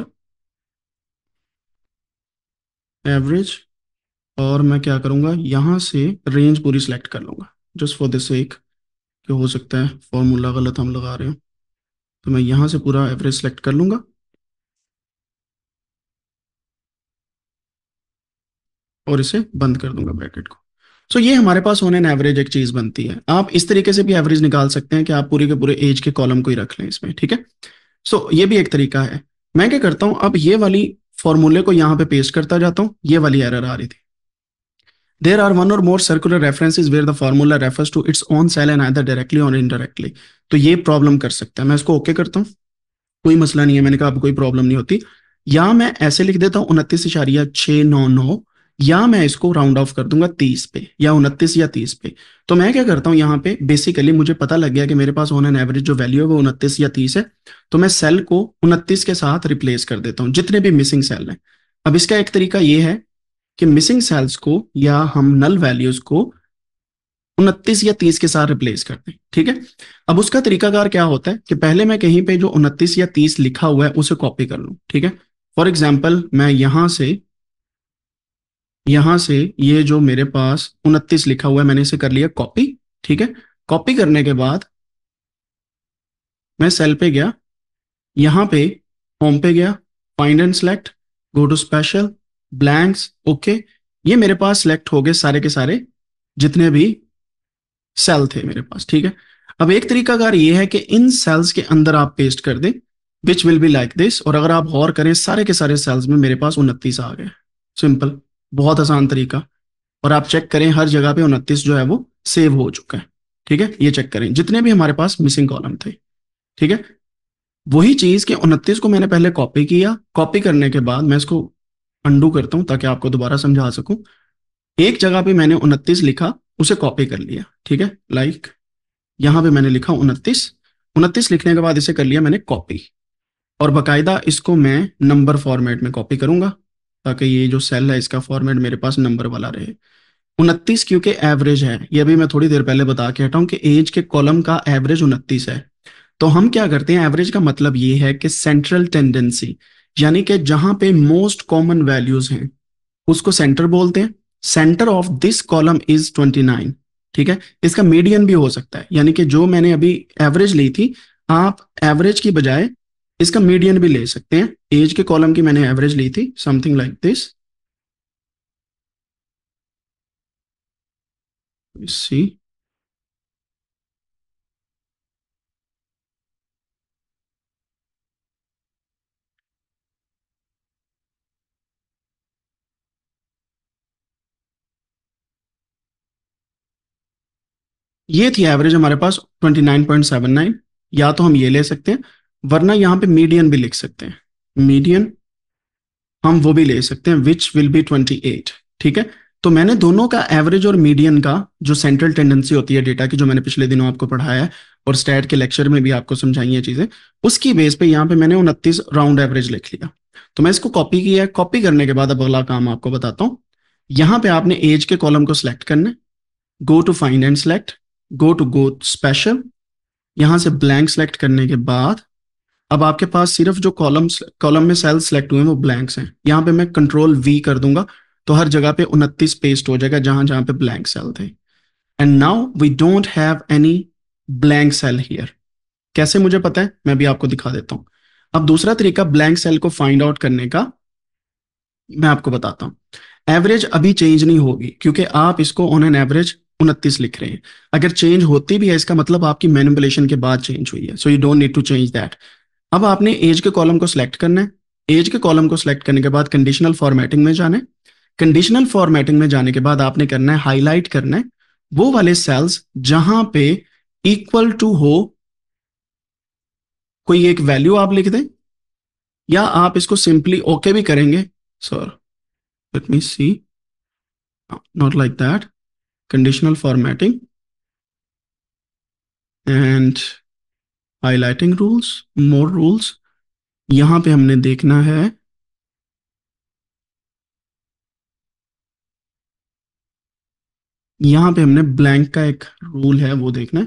एवरेज और मैं क्या करूंगा यहां से रेंज पूरी सिलेक्ट कर लूंगा जस्ट फॉर दिस एक कि हो सकता है फॉर्मूला गलत हम लगा रहे हो तो मैं यहां से पूरा एवरेज सिलेक्ट कर लूंगा और इसे बंद कर दूंगा ब्रैकेट को सो ये हमारे पास होने एन एवरेज एक चीज बनती है आप इस तरीके से भी एवरेज निकाल सकते हैं कि आप पूरे के पूरे एज के कॉलम को ही रख लें इसमें ठीक है सो ये भी एक तरीका है मैं क्या करता हूं अब ये वाली फॉर्मूले को यहां पे पेस्ट करता जाता हूं ये वाली एरर आ रही थी देर आर वन और more circular references where the formula refers to its own cell an other directly और इनडायरेक्टली तो ये प्रॉब्लम कर सकता है मैं इसको ओके okay करता हूँ कोई मसला नहीं है मैंने कहा अब कोई प्रॉब्लम नहीं होती या मैं ऐसे लिख देता हूं उनतीस इशारिया छह नौ नौ या मैं इसको राउंड ऑफ कर दूंगा तीस पे या उनतीस या तीस पे तो मैं क्या करता हूं यहाँ पे बेसिकली मुझे पता लग गया कि मेरे पास ऑन एन एवरेज जो वैल्यू है वो उनतीस या तीस है तो मैं सेल को उनतीस के साथ रिप्लेस कर देता हूँ जितने भी मिसिंग सेल हैं अब इसका एक तरीका ये है कि मिसिंग सेल्स को या हम नल वैल्यूज को उनतीस या तीस के साथ रिप्लेस कर दें ठीक है अब उसका तरीकाकार क्या होता है कि पहले मैं कहीं पे जो उनतीस या तीस लिखा हुआ है उसे कॉपी कर लूँ ठीक है फॉर एग्जाम्पल मैं यहां से यहां से ये जो मेरे पास उनतीस लिखा हुआ है मैंने इसे कर लिया कॉपी ठीक है कॉपी करने के बाद मैं सेल पे गया यहां पे होम पे गया find and select go to special blanks okay ये मेरे पास सेलेक्ट हो गए सारे के सारे जितने भी सेल थे मेरे पास ठीक है अब एक तरीकाकार ये है कि इन सेल्स के अंदर आप पेस्ट कर दें which will be like this और अगर आप गौर करें सारे के सारे सेल्स में मेरे पास उनतीस आ गए सिंपल बहुत आसान तरीका और आप चेक करें हर जगह पे उनतीस जो है वो सेव हो चुका है ठीक है ये चेक करें जितने भी हमारे पास मिसिंग कॉलम थे ठीक है वही चीज के उनतीस को मैंने पहले कॉपी किया कॉपी करने के बाद मैं इसको अंडू करता हूं ताकि आपको दोबारा समझा सकूं एक जगह पे मैंने उनतीस लिखा उसे कॉपी कर लिया ठीक है लाइक यहां पे मैंने लिखा उनतीस उनतीस लिखने के बाद इसे कर लिया मैंने कॉपी और बाकायदा इसको मैं नंबर फॉर्मेट में कॉपी करूंगा ताकि ये जो सेल है इसका फॉर्मेट मेरे पास नंबर वाला रहे उनतीस क्योंकि एवरेज है ये अभी मैं थोड़ी देर पहले बता के हटा कि एज के कॉलम का एवरेज उनतीस है तो हम क्या करते हैं एवरेज का मतलब ये है कि सेंट्रल टेंडेंसी यानी कि जहां पे मोस्ट कॉमन वैल्यूज हैं उसको सेंटर बोलते हैं center of this column is 29 ठीक है इसका मीडियन भी हो सकता है यानी कि जो मैंने अभी एवरेज ली थी आप एवरेज की बजाय इसका मीडियन भी ले सकते हैं एज के कॉलम की मैंने एवरेज ली थी समथिंग लाइक दिस सी ये थी एवरेज हमारे पास 29.79 या तो हम ये ले सकते हैं वरना यहाँ पे मीडियन भी लिख सकते हैं मीडियन हम वो भी ले सकते हैं which will be twenty eight ठीक है तो मैंने दोनों का एवरेज और मीडियन का जो सेंट्रल टेंडेंसी होती है डेटा की जो मैंने पिछले दिनों आपको पढ़ाया है और स्टैट के लेक्चर में भी आपको समझाई है चीजें उसकी बेस पे यहाँ पे मैंने उनतीस राउंड एवरेज लिख लिया तो मैं इसको कॉपी किया है कॉपी करने के बाद अब अगला काम आपको बताता हूं यहां पे आपने एज के कॉलम को सिलेक्ट करना go to find and select go to go special यहां से ब्लैंक सिलेक्ट करने के बाद अब आपके पास सिर्फ जो कॉलम्स कॉलम में सेल सेलेक्ट हुए हैं वो ब्लैंक्स हैं यहाँ पे मैं कंट्रोल वी कर दूंगा तो हर जगह पे उनतीस पेस्ट हो जाएगा जहां जहां पे ब्लैंक सेल थे and now we don't have any blank cell here कैसे मुझे पता है मैं भी आपको दिखा देता हूं अब दूसरा तरीका ब्लैंक सेल को फाइंड आउट करने का मैं आपको बताता हूँ एवरेज अभी चेंज नहीं होगी क्योंकि आप इसको ऑन एन एवरेज उनतीस लिख रहे हैं अगर चेंज होती भी है इसका मतलब आपकी मैनुपलेशन के बाद चेंज हुई है so you don't need to change that अब आपने एज के कॉलम को सिलेक्ट करना है एज के कॉलम को सिलेक्ट करने के बाद कंडीशनल फॉर्मेटिंग में जाना है कंडीशनल फॉर्मेटिंग में जाने के बाद आपने करना है हाईलाइट करना है वो वाले सेल्स जहां पे इक्वल टू हो कोई एक वैल्यू आप लिख दें या आप इसको सिंपली ओके okay भी करेंगे sir let me see not like that conditional formatting and highlighting rules more rules यहां पे हमने देखना है यहां पे हमने ब्लैंक का एक रूल है वो देखना है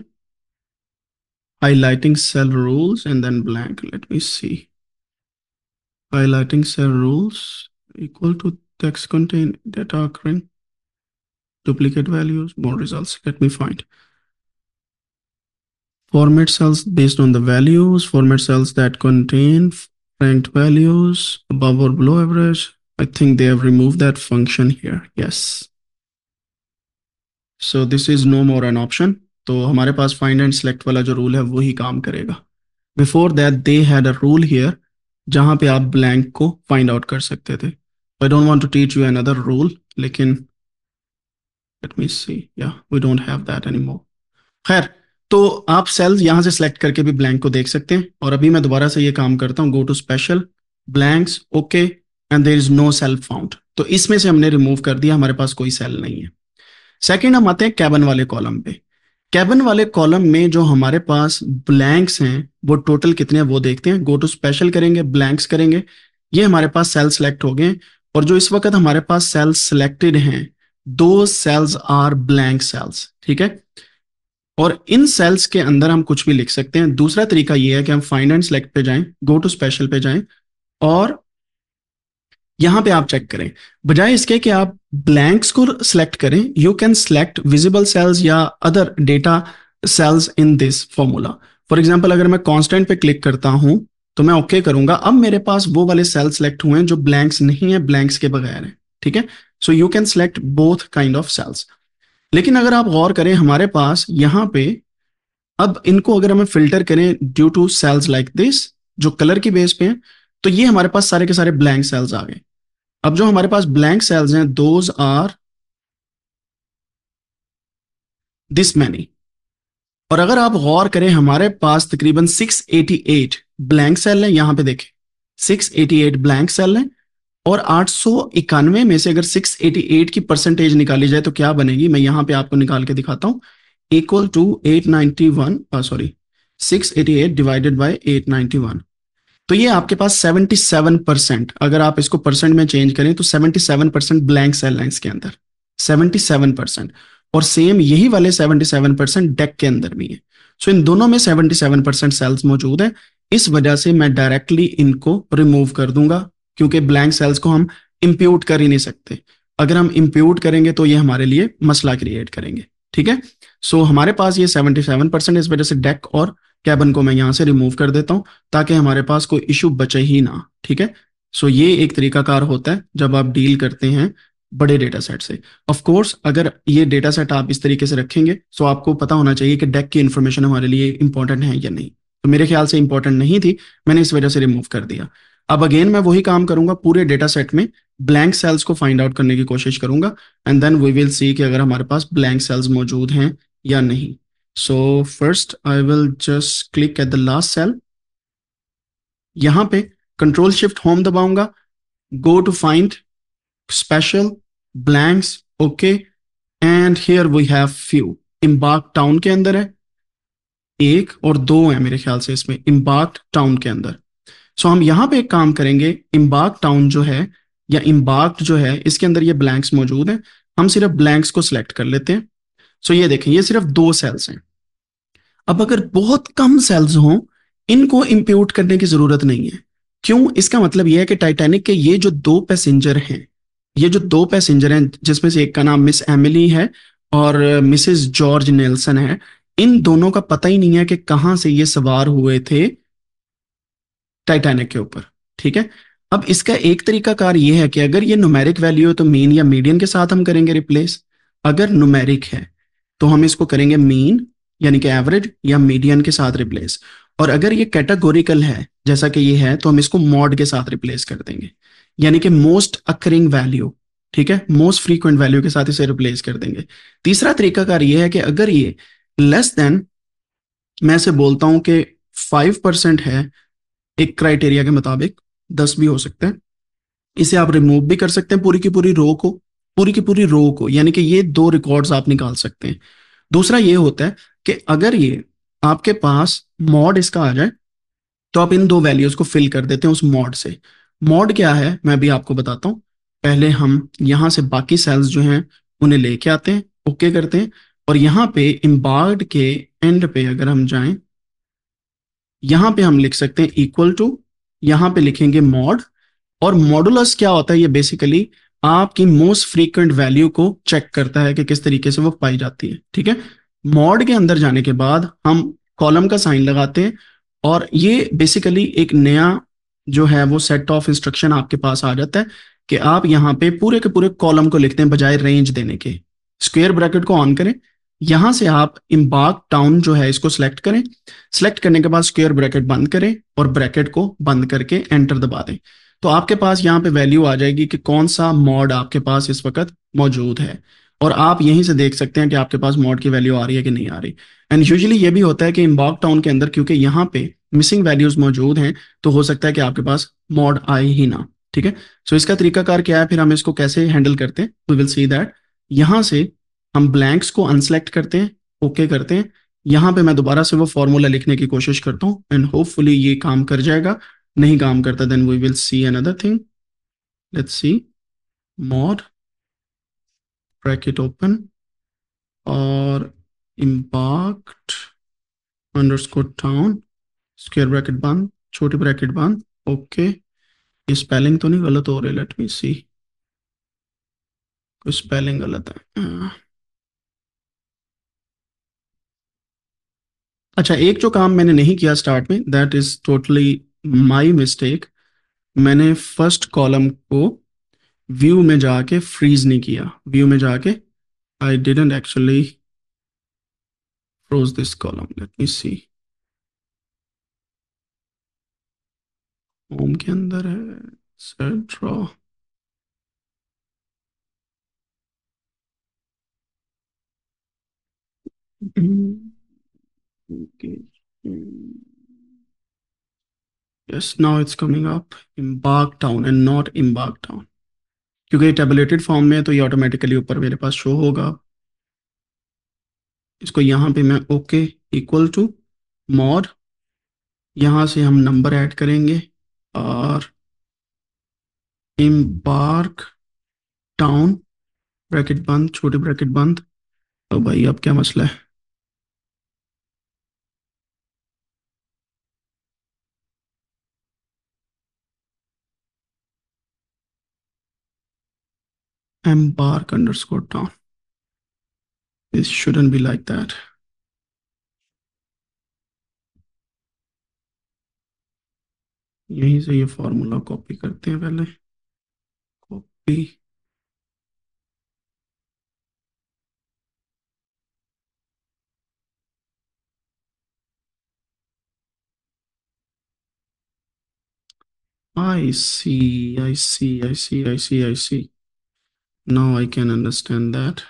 highlighting cell rules and then blank let me see lighting cell rules equal to text content data duplicate values more results let me find format cells based on the values, format cells that contain ranked values above or below average. I think they have removed that function here. Yes. So this is no more an option. So we have find and select rule. Hai, wo hi kaam karega. Before that, they had a rule here. Where you blank ko find out. Kar sakte the. I don't want to teach you another rule. Lekin, let me see. Yeah, we don't have that anymore. Khair, तो आप sales यहां से select करके भी blank को देख सकते हैं और अभी मैं दोबारा से ये काम करता हूँ go to special blanks okay and there is no cell found तो इसमें से हमने रिमूव कर दिया हमारे पास कोई सेल नहीं है सेकेंड हम आते हैं कैबन वाले कॉलम पे कैबन वाले कॉलम में जो हमारे पास ब्लैंक्स हैं वो टोटल कितने हैं वो देखते हैं गो टू स्पेशल करेंगे ब्लैंक्स करेंगे ये हमारे पास सेल सेलेक्ट हो गए और जो इस वक्त हमारे पास सेल सिलेक्टेड हैं दो सेल्स आर ब्लैंक सेल्स ठीक है और इन सेल्स के अंदर हम कुछ भी लिख सकते हैं दूसरा तरीका यह है कि हम फाइंड एंड सेलेक्ट पे जाएं गो टू स्पेशल पे जाएं और यहां पे आप चेक करें बजाय इसके कि आप ब्लैंक्स को सिलेक्ट करें you can select visible cells या other data cells in this formula for example अगर मैं कॉन्स्टेंट पे क्लिक करता हूं तो मैं ओके okay करूंगा अब मेरे पास वो वाले सेल सिलेक्ट हुए हैं जो ब्लैंक्स नहीं है ब्लैंक्स के बगैर है ठीक है so you can select both kind of cells लेकिन अगर आप गौर करें हमारे पास यहाँ पे अब इनको अगर हमें फिल्टर करें due to cells like this जो कलर की बेस पे हैं तो ये हमारे पास सारे के सारे ब्लैंक सेल्स आ गए अब जो हमारे पास ब्लैंक सेल्स हैं दोज आर दिस मैनी और अगर आप गौर करें हमारे पास तकरीबन 688 ब्लैंक सेल हैं यहां पे देखें 688 ब्लैंक सेल हैं और आठ सौ इक्यानवे में से अगर 688 की परसेंटेज निकाली जाए तो क्या बनेगी मैं यहां पे आपको निकाल के दिखाता हूं equal to 891 sorry 688 divided by 891 तो ये आपके पास 77 परसेंट अगर आप इसको परसेंट में चेंज करें तो 77 परसेंट ब्लैंक सेल लाइन्स के अंदर 77 परसेंट और सेम यही वाले 77 परसेंट डेक के अंदर भी है सो so, इन दोनों में 77 परसेंट सेल्स मौजूद है इस वजह से मैं डायरेक्टली इनको रिमूव कर दूंगा क्योंकि ब्लैंक सेल्स को हम इम्प्यूट कर ही नहीं सकते अगर हम इम्प्यूट करेंगे तो ये हमारे लिए मसला क्रिएट करेंगे ठीक है सो हमारे पास ये 77 परसेंट इस वजह से डेक और कैबन को मैं यहां से रिमूव कर देता हूं ताकि हमारे पास कोई इश्यू बचे ही ना ठीक है सो ये एक तरीकाकार होता है जब आप डील करते हैं बड़े डेटा सेट से ऑफ कोर्स अगर ये डेटा सेट आप इस तरीके से रखेंगे सो आपको पता होना चाहिए कि डेक की इन्फॉर्मेशन हमारे लिए इंपॉर्टेंट है या नहीं तो मेरे ख्याल से इंपॉर्टेंट नहीं थी मैंने इस वजह से रिमूव कर दिया अब अगेन मैं वही काम करूंगा पूरे डेटा सेट में ब्लैंक सेल्स को फाइंड आउट करने की कोशिश करूंगा and then we will see कि अगर हमारे पास ब्लैंक सेल्स मौजूद हैं या नहीं so first I will just click at the last cell यहां पे कंट्रोल शिफ्ट होम दबाऊंगा go to find special blanks okay and here we have few embark town के अंदर है एक और दो है मेरे ख्याल से इसमें इम्बार्क टाउन के अंदर सो हम यहां पे एक काम करेंगे इम्बार्क टाउन जो है या इम्बाक जो है इसके अंदर ये ब्लैंक्स मौजूद हैं हम सिर्फ ब्लैंक्स को सिलेक्ट कर लेते हैं सो ये देखें ये सिर्फ दो सेल्स हैं अब अगर बहुत कम सेल्स हों इनको इम्प्यूट करने की जरूरत नहीं है क्यों इसका मतलब यह है कि टाइटैनिक के ये जो दो पैसेंजर हैं ये जो दो पैसेंजर हैं जिसमें से एक का नाम मिस एमिली है और मिसेस जॉर्ज नेल्सन है इन दोनों का पता ही नहीं है कि कहाँ से ये सवार हुए थे टाइटैनिक के ऊपर ठीक है अब इसका एक तरीका कार ये है कि अगर ये नुमेरिक वैल्यू है तो मीन या मीडियन के साथ हम करेंगे रिप्लेस अगर नुमेरिक है तो हम इसको करेंगे मीन यानी कि एवरेज या मीडियन के साथ रिप्लेस और अगर ये कैटेगोरिकल है जैसा कि ये है तो हम इसको मॉड के साथ रिप्लेस कर देंगे यानी कि मोस्ट अकरिंग वैल्यू ठीक है मोस्ट फ्रीक्वेंट वैल्यू के साथ इसे रिप्लेस कर देंगे तीसरा तरीका कार ये है कि अगर ये लेस देन मैं इसे बोलता हूं कि फाइव परसेंट है एक क्राइटेरिया के मुताबिक दस भी हो सकते हैं इसे आप रिमूव भी कर सकते हैं पूरी की पूरी रो को पूरी की पूरी रो को यानी कि ये दो रिकॉर्ड्स आप निकाल सकते हैं दूसरा ये होता है कि अगर ये आपके पास मॉड इसका आ जाए तो आप इन दो वैल्यूज को फिल कर देते हैं उस मॉड से मॉड क्या है मैं भी आपको बताता हूँ पहले हम यहां से बाकी सेल्स जो हैं उन्हें लेके आते हैं ओके करते हैं और यहां पे इम्बार्ड के एंड पे अगर हम जाएं यहां पे हम लिख सकते हैं इक्वल टू यहां पे लिखेंगे मॉड और मॉडुलस क्या होता है ये बेसिकली आपकी मोस्ट फ्रीक्वेंट वैल्यू को चेक करता है कि किस तरीके से वो पाई जाती है ठीक है मॉड के अंदर जाने के बाद हम कॉलम का साइन लगाते हैं और ये बेसिकली एक नया जो है वो सेट ऑफ इंस्ट्रक्शन आपके पास आ जाता है कि आप यहां पे पूरे के पूरे कॉलम को लिखते हैं बजाय रेंज देने के स्क्वेयर ब्रैकेट को ऑन करें यहां से आप इम्बार्क टाउन जो है इसको सिलेक्ट करें सिलेक्ट करने के बाद स्क्वेयर ब्रैकेट बंद करें और ब्रैकेट को बंद करके एंटर दबा दें तो आपके पास यहाँ पे वैल्यू आ जाएगी कि कौन सा मॉड आपके पास इस वक्त मौजूद है और आप यहीं से देख सकते हैं कि आपके पास मॉड की वैल्यू आ रही है कि नहीं आ रही एंड यूजली ये भी होता है कि इम्बॉक टाउन के अंदर क्योंकि यहाँ पे मिसिंग वैल्यूज मौजूद हैं तो हो सकता है कि आपके पास मॉड आए ही ना ठीक है सो इसका तरीकाकार क्या है फिर हम इसको कैसे हैंडल करते हैं वी विल सी दैट यहां से हम ब्लैंक्स को अनसेलेक्ट करते हैं ओके okay करते हैं यहां पे मैं दोबारा से वो फॉर्मूला लिखने की कोशिश करता हूं एंड होपफुली ये काम कर जाएगा नहीं काम करता then we will see another thing let's see more bracket open और embark underscore town square bracket बंद छोटी ब्रैकेट बंद ओके ये स्पेलिंग तो नहीं गलत हो रही लेट मी सी कोई स्पेलिंग गलत है हाँ। अच्छा एक जो काम मैंने नहीं किया स्टार्ट में that is totally my mistake मैंने फर्स्ट कॉलम को व्यू में जाके फ्रीज नहीं किया व्यू में जाके I didn't actually froze this column let me see home के अंदर है sir draw mm -hmm. Okay. Hmm. Yes, now it's coming up embark town and not embark town. क्योंकि टेबलेटेड फॉर्म में है तो ये ऑटोमेटिकली ऊपर मेरे पास शो होगा इसको यहाँ पे मैं ओके इक्वल टू मोर यहां से हम नंबर ऐड करेंगे और इम्बार्क टाउन ब्रैकेट बंद छोटे ब्रैकेट बंद तो भाई अब क्या मसला है embark underscore town. This shouldn't be like that. यहीं से ये फॉर्मूला कॉपी करते हैं पहले copy I see I see I see I see I see now I can understand that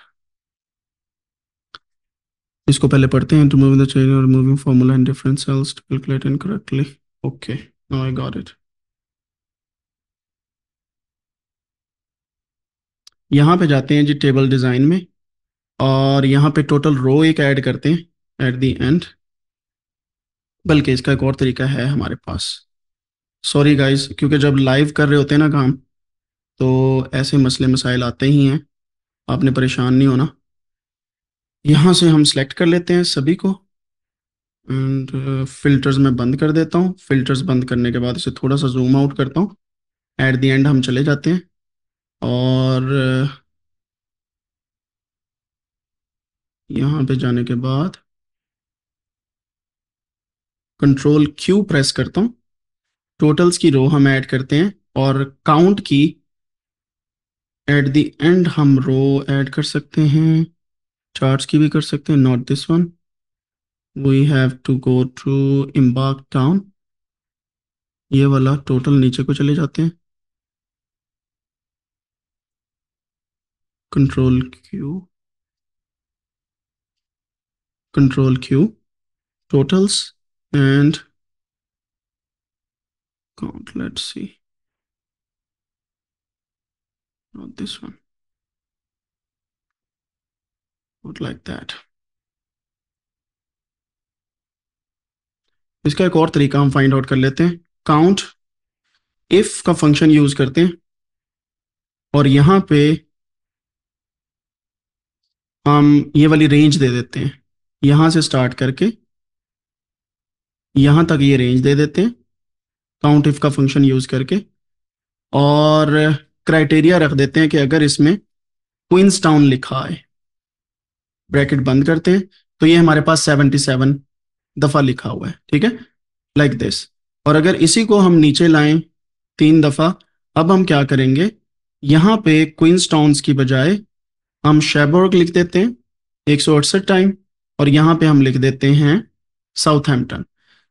इसको पहले पढ़ते हैं रिमूविंग द चेन और removing formula in different cells to calculate in correctly okay now I got it यहां पे जाते हैं जी table design में और यहां पे टोटल रो एक ऐड करते हैं एट द एंड बल्कि इसका एक और तरीका है हमारे पास सॉरी गाइस क्योंकि जब लाइव कर रहे होते हैं ना काम तो ऐसे मसले मसाइल आते ही हैं आपने परेशान नहीं होना यहाँ से हम सेलेक्ट कर लेते हैं सभी को एंड फिल्टर्स में बंद कर देता हूँ फिल्टर्स बंद करने के बाद इसे थोड़ा सा जूम आउट करता हूँ एट दी एंड हम चले जाते हैं और uh, यहाँ पे जाने के बाद कंट्रोल क्यू प्रेस करता हूँ टोटल्स की रो हम ऐड करते हैं और काउंट की एट द एंड हम रो ऐड कर सकते हैं चार्ट्स की भी कर सकते हैं not this one we have to go to embark town ये वाला टोटल नीचे को चले जाते हैं control Q control Q totals and count let's see not this one. Not like that. इसका एक और तरीका हम फाइंड आउट कर लेते हैं काउंट इफ का फंक्शन यूज करते हैं और यहां पे हम ये वाली रेंज दे देते हैं यहां से स्टार्ट करके यहां तक ये रेंज दे देते हैं काउंट इफ का फंक्शन यूज करके और क्राइटेरिया रख देते हैं कि अगर इसमें क्वींस टाउन लिखा है ब्रैकेट बंद करते हैं तो ये हमारे पास सेवनटी सेवन दफा लिखा हुआ है ठीक है लाइक दिस और अगर इसी को हम नीचे लाएं तीन दफा अब हम क्या करेंगे यहां पे क्वींस टाउन की बजाय हम शेबोर्ग लिख देते हैं एक टाइम और यहां पे हम लिख देते हैं साउथहैम्पटन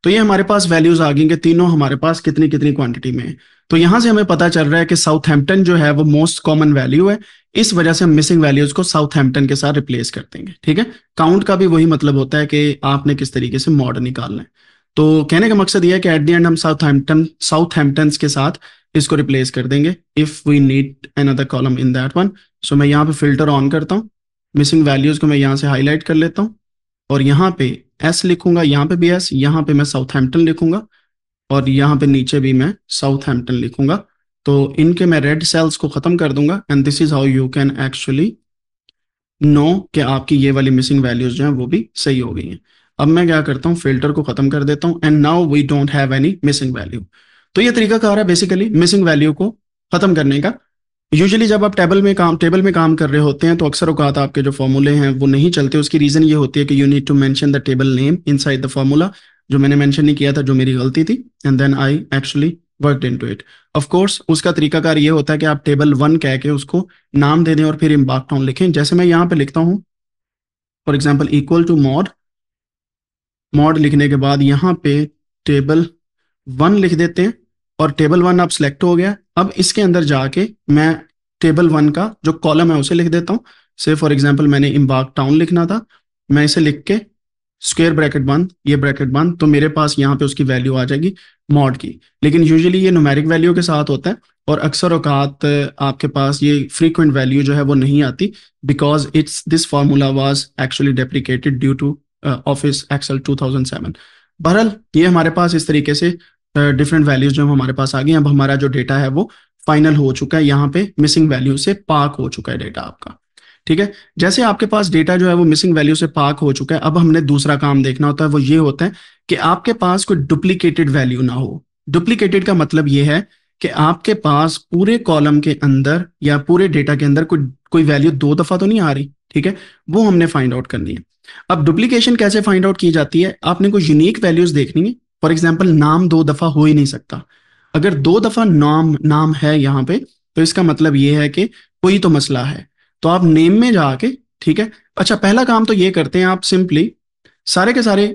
तो ये हमारे पास वैल्यूज आ गई कि तीनों हमारे पास कितनी कितनी क्वांटिटी में है तो यहां से हमें पता चल रहा है कि साउथहैम्पटन जो है वो मोस्ट कॉमन वैल्यू है इस वजह से हम मिसिंग वैल्यूज को साउथहैम्पटन के साथ रिप्लेस कर देंगे ठीक है काउंट का भी वही मतलब होता है कि आपने किस तरीके से मॉड निकालना है तो कहने का मकसद यह है कि एट दी एंड हम साउथहैम्पटन साउथहैम्पटन के साथ इसको रिप्लेस कर देंगे if we need other column in that one so मैं यहाँ पे फिल्टर ऑन करता हूँ मिसिंग वैल्यूज को मैं यहाँ से हाईलाइट कर लेता हूँ और यहाँ पे एस लिखूंगा यहाँ पे भी एस यहाँ पे मैं साउथहैम्पटन लिखूंगा और यहाँ पे नीचे भी मैं हेम्पटन लिखूंगा तो इनके मैं रेड सेल्स को खत्म कर दूंगा and this is how you can actually know कि आपकी ये वाली मिसिंग वैल्यूज जो है वो भी सही हो गई है अब मैं क्या करता हूँ फिल्टर को खत्म कर देता हूँ and now we don't have any missing value तो ये तरीका रहा है बेसिकली मिसिंग वैल्यू को खत्म करने का यूजली जब आप टेबल में काम टेबल में काम कर रहे होते हैं तो अक्सर अवकात आपके जो फॉर्मूले हैं वो नहीं चलते उसकी रीजन ये होती है कि you need to mention the table name side the formula जो मैंने मैंशन नहीं किया था जो मेरी गलती थी and then I actually work in to it of course उसका तरीकाकार ये होता है कि आप टेबल वन कह के उसको नाम दे दें और फिर इम्बाक टाउन लिखें जैसे मैं यहाँ पे लिखता हूँ for example equal to mod mod लिखने के बाद यहाँ पे टेबल वन लिख देते हैं और टेबल वन अब सिलेक्ट हो गया अब इसके अंदर जाके मैं टेबल वन का जो कॉलम है उसे लिख देता हूँ से फॉर एग्जाम्पल मैंने इम्बाग टाउन लिखना था मैं इसे लिख के स्क्वेयर ब्रैकेट बंद ये ब्रैकेट बंद तो मेरे पास यहाँ पे उसकी वैल्यू आ जाएगी मॉड की लेकिन यूजुअली ये नुमेरिक वैल्यू के साथ होता है और अक्सर औकात आपके पास ये फ्रीक्वेंट वैल्यू जो है वो नहीं आती because it's this formula was actually deprecated due to office Excel 2007 बहरहाल ये हमारे पास इस तरीके से डिफरेंट वैल्यूज जो हमारे पास आ गई अब हमारा जो डेटा है वो फाइनल हो चुका है यहाँ पे मिसिंग वैल्यू से पाक हो चुका है डेटा आपका ठीक है जैसे आपके पास डेटा जो है वो मिसिंग वैल्यू से पाक हो चुका है अब हमने दूसरा काम देखना होता है वो ये होता है कि आपके पास कोई डुप्लीकेटेड वैल्यू ना हो डुप्लीकेटेड का मतलब ये है कि आपके पास पूरे कॉलम के अंदर या पूरे डेटा के अंदर कोई कोई वैल्यू दो दफा तो नहीं आ रही ठीक है वो हमने फाइंड आउट करनी है अब डुप्लीकेशन कैसे फाइंड आउट की जाती है आपने कोई यूनिक वैल्यूज देखनी है फॉर एग्जाम्पल नाम दो दफा हो ही नहीं सकता अगर दो दफा नाम नाम है यहाँ पे तो इसका मतलब ये है कि कोई तो मसला है तो आप नेम में जाके ठीक है अच्छा पहला काम तो ये करते हैं आप सिंपली सारे के सारे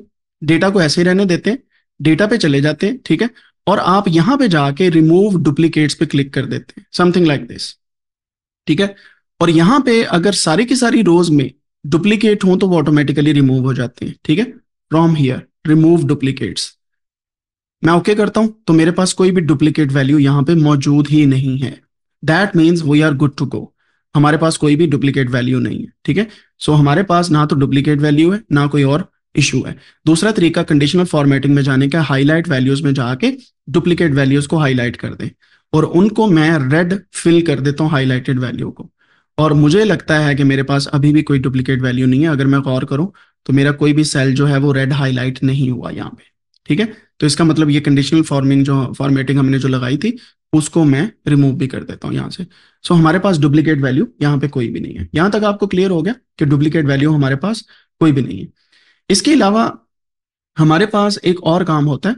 डेटा को ऐसे ही रहने देते हैं डेटा पे चले जाते हैं ठीक है और आप यहां पे जाके रिमूव डुप्लीकेट्स पे क्लिक कर देते हैं समथिंग लाइक दिस ठीक है और यहां पे अगर सारी की सारी रोज में डुप्लीकेट हो तो वो ऑटोमेटिकली रिमूव हो जाते हैं ठीक है फ्रॉम हियर रिमूव डुप्लीकेट्स मैं ओके okay करता हूं तो मेरे पास कोई भी डुप्लीकेट वैल्यू यहां पे मौजूद ही नहीं है that means we are good to go हमारे पास कोई भी डुप्लीकेट वैल्यू नहीं है ठीक है सो हमारे पास ना तो डुप्लीकेट वैल्यू है ना कोई और इशू है दूसरा तरीका कंडीशनल फॉर्मेटिंग में जाने का हाईलाइट वैल्यूज में जाके डुप्लीकेट वैल्यूज को हाईलाइट कर दें और उनको मैं रेड फिल कर देता हूँ हाईलाइटेड वैल्यू को और मुझे लगता है कि मेरे पास अभी भी कोई डुप्लीकेट वैल्यू नहीं है अगर मैं गौर करूं तो मेरा कोई भी सेल जो है वो रेड हाईलाइट नहीं हुआ यहाँ पे ठीक है तो इसका मतलब ये कंडीशनल फॉर्मिंग जो फॉर्मेटिंग हमने जो लगाई थी उसको मैं रिमूव भी कर देता हूँ यहाँ से सो so, हमारे पास डुप्लीकेट वैल्यू यहाँ पे कोई भी नहीं है यहां तक आपको क्लियर हो गया कि डुप्लीकेट वैल्यू हमारे पास कोई भी नहीं है इसके अलावा हमारे पास एक और काम होता है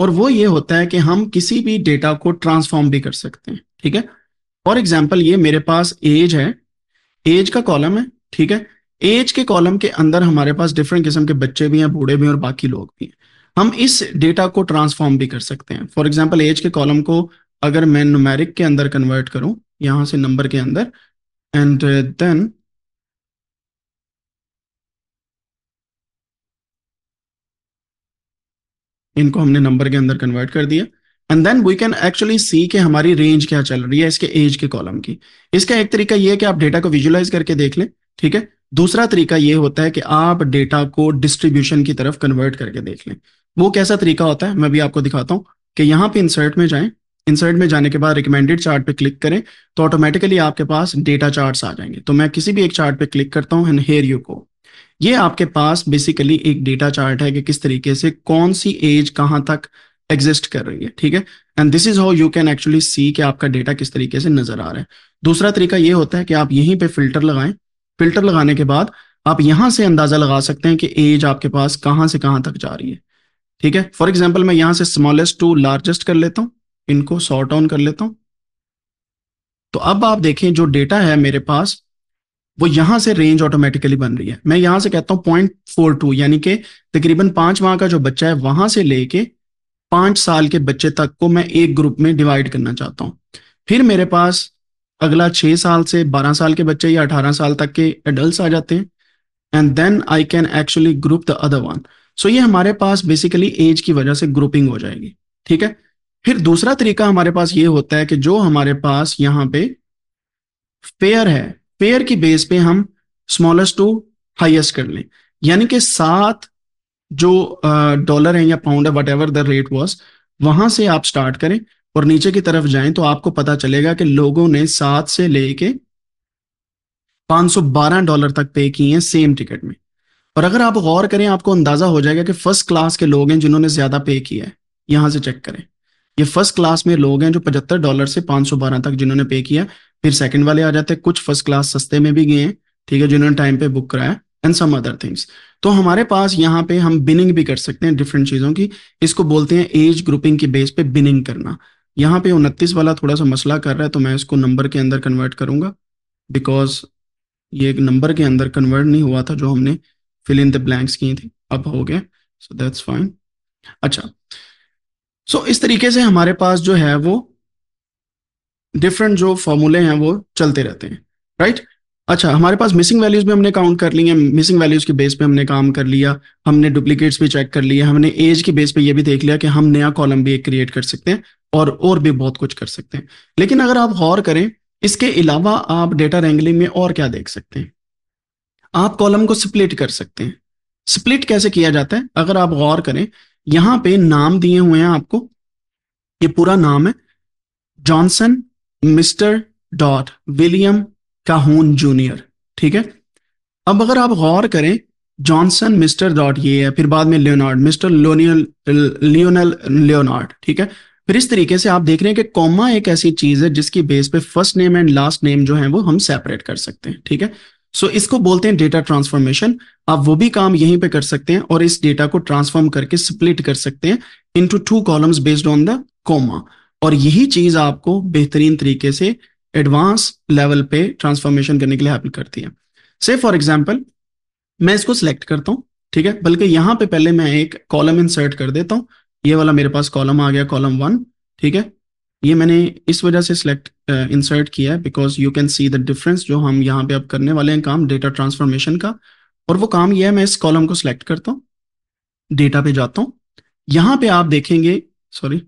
और वो ये होता है कि हम किसी भी डेटा को ट्रांसफॉर्म भी कर सकते हैं ठीक है फॉर एग्जाम्पल ये मेरे पास एज है एज का कॉलम है ठीक है एज के कॉलम के अंदर हमारे पास डिफरेंट किस्म के बच्चे भी हैं बूढ़े भी हैं और बाकी लोग भी हैं हम इस डेटा को ट्रांसफॉर्म भी कर सकते हैं फॉर एग्जाम्पल एज के कॉलम को अगर मैं नुमेरिक के अंदर कन्वर्ट करूं यहां से नंबर के अंदर एंड देन uh, इनको हमने नंबर के अंदर कन्वर्ट कर दिया and then we can actually see के हमारी रेंज क्या चल रही है इसके एज के कॉलम की इसका एक तरीका यह है कि आप डेटा को विजुलाइज करके देख लें ठीक है दूसरा तरीका ये होता है कि आप डेटा को डिस्ट्रीब्यूशन की तरफ कन्वर्ट करके देख लें वो कैसा तरीका होता है मैं भी आपको दिखाता हूँ कि यहाँ पे इंसर्ट में जाएं इंसर्ट में जाने के बाद रिकमेंडेड चार्ट पे क्लिक करें तो ऑटोमेटिकली आपके पास डेटा चार्ट्स आ जाएंगे तो मैं किसी भी एक चार्ट पे क्लिक करता हूँ एंड हेयर यू को ये आपके पास बेसिकली एक डेटा चार्ट है कि किस तरीके से कौन सी एज कहाँ तक एग्जिस्ट कर रही है ठीक है and this is how you can actually see कि आपका डेटा किस तरीके से नजर आ रहा है दूसरा तरीका ये होता है कि आप यहीं पे फिल्टर लगाएं फिल्टर लगाने के बाद आप यहां से अंदाजा लगा सकते हैं कि एज आपके पास कहां से कहां तक जा रही है ठीक है फॉर एग्जाम्पल मैं यहां से स्मॉलेस्ट टू लार्जेस्ट कर लेता हूं इनको सॉर्ट ऑन कर लेता हूं तो अब आप देखें जो डेटा है मेरे पास वो यहां से रेंज ऑटोमेटिकली बन रही है मैं यहां से कहता हूं पॉइंट फोर टू यानी कि तकरीबन पांच माह का जो बच्चा है वहां से लेके पांच साल के बच्चे तक को मैं एक ग्रुप में डिवाइड करना चाहता हूं फिर मेरे पास अगला छः साल से बारह साल के बच्चे या अठारह साल तक के एडल्ट आ जाते हैं and then I can actually group the other one so ये हमारे पास बेसिकली एज की वजह से ग्रुपिंग हो जाएगी ठीक है फिर दूसरा तरीका हमारे पास ये होता है कि जो हमारे पास यहाँ पे पेयर है पेयर की बेस पे हम स्मॉलेस्ट टू हाइएस्ट कर लें यानी कि सात जो डॉलर है या पाउंड है whatever the rate was वहां से आप स्टार्ट करें और नीचे की तरफ जाएं तो आपको पता चलेगा कि लोगों ने सात से लेके 512 डॉलर तक पे किए हैं सेम टिकट में और अगर आप गौर करें आपको अंदाजा हो जाएगा कि फर्स्ट क्लास के लोग हैं जिन्होंने ज्यादा पे किया है यहां से चेक करें ये फर्स्ट क्लास में लोग हैं जो पचहत्तर डॉलर से 512 तक जिन्होंने पे किया फिर सेकंड वाले आ जाते हैं कुछ फर्स्ट क्लास सस्ते में भी गए हैं ठीक है जिन्होंने टाइम पे बुक कराया एंड सम अदर थिंग्स तो हमारे पास यहाँ पे हम बिनिंग भी कर सकते हैं डिफरेंट चीजों की इसको बोलते हैं एज ग्रुपिंग की बेस पे बिनिंग करना यहाँ पे उनतीस वाला थोड़ा सा मसला कर रहा है तो मैं इसको नंबर के अंदर कन्वर्ट करूंगा बिकॉज ये एक नंबर के अंदर कन्वर्ट नहीं हुआ था जो हमने फिल इन द ब्लैंक्स की थी अब हो गया सो दैट्स फाइन अच्छा सो so, इस तरीके से हमारे पास जो है वो डिफरेंट जो फॉर्मूले हैं वो चलते रहते हैं राइट right? अच्छा हमारे पास मिसिंग वैल्यूज भी हमने काउंट कर ली है मिसिंग वैल्यूज के बेस पे हमने काम कर लिया हमने डुप्लीकेट्स भी चेक कर लिए हमने एज के बेस पे ये भी देख लिया कि हम नया कॉलम भी एक क्रिएट कर सकते हैं और और भी बहुत कुछ कर सकते हैं लेकिन अगर आप गौर करें इसके अलावा आप डेटा रेंगलिंग में और क्या देख सकते हैं आप कॉलम को स्प्लिट कर सकते हैं स्प्लिट कैसे किया जाता है अगर आप गौर करें यहां पे नाम दिए हुए हैं आपको ये पूरा नाम है Johnson mister dot William Cahoone junior ठीक है अब अगर आप गौर करें जॉनसन मिस्टर डॉट ये है फिर बाद में Leonard mister Lionel Lionel Leonard ठीक है फिर इस तरीके से आप देख रहे हैं कि कॉमा एक ऐसी चीज है जिसकी बेस पे first name and last name जो है वो हम सेपरेट कर सकते हैं ठीक है सो so, इसको बोलते हैं डेटा ट्रांसफॉर्मेशन आप वो भी काम यहीं पे कर सकते हैं और इस डेटा को ट्रांसफॉर्म करके स्प्लिट कर सकते हैं into two columns based on the comma और यही चीज आपको बेहतरीन तरीके से एडवांस लेवल पे ट्रांसफॉर्मेशन करने के लिए हेल्प करती है से फॉर एग्जाम्पल मैं इसको सिलेक्ट करता हूँ ठीक है बल्कि यहां पर पहले मैं एक कॉलम इंसर्ट कर देता हूँ ये वाला मेरे पास कॉलम आ गया कॉलम वन ठीक है ये मैंने इस वजह से सिलेक्ट इंसर्ट uh, किया है because you can see the difference जो हम यहाँ पे अब करने वाले हैं काम डेटा ट्रांसफॉर्मेशन का और वो काम ये है मैं इस कॉलम को सिलेक्ट करता हूँ डेटा पे जाता हूँ यहाँ पे आप देखेंगे सॉरी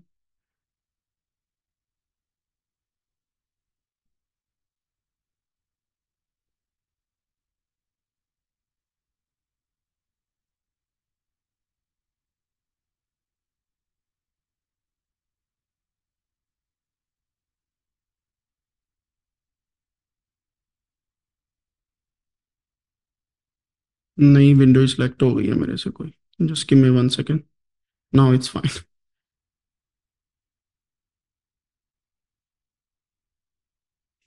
नई विंडो सिलेक्ट हो गई है मेरे से कोई just give me one second now it's fine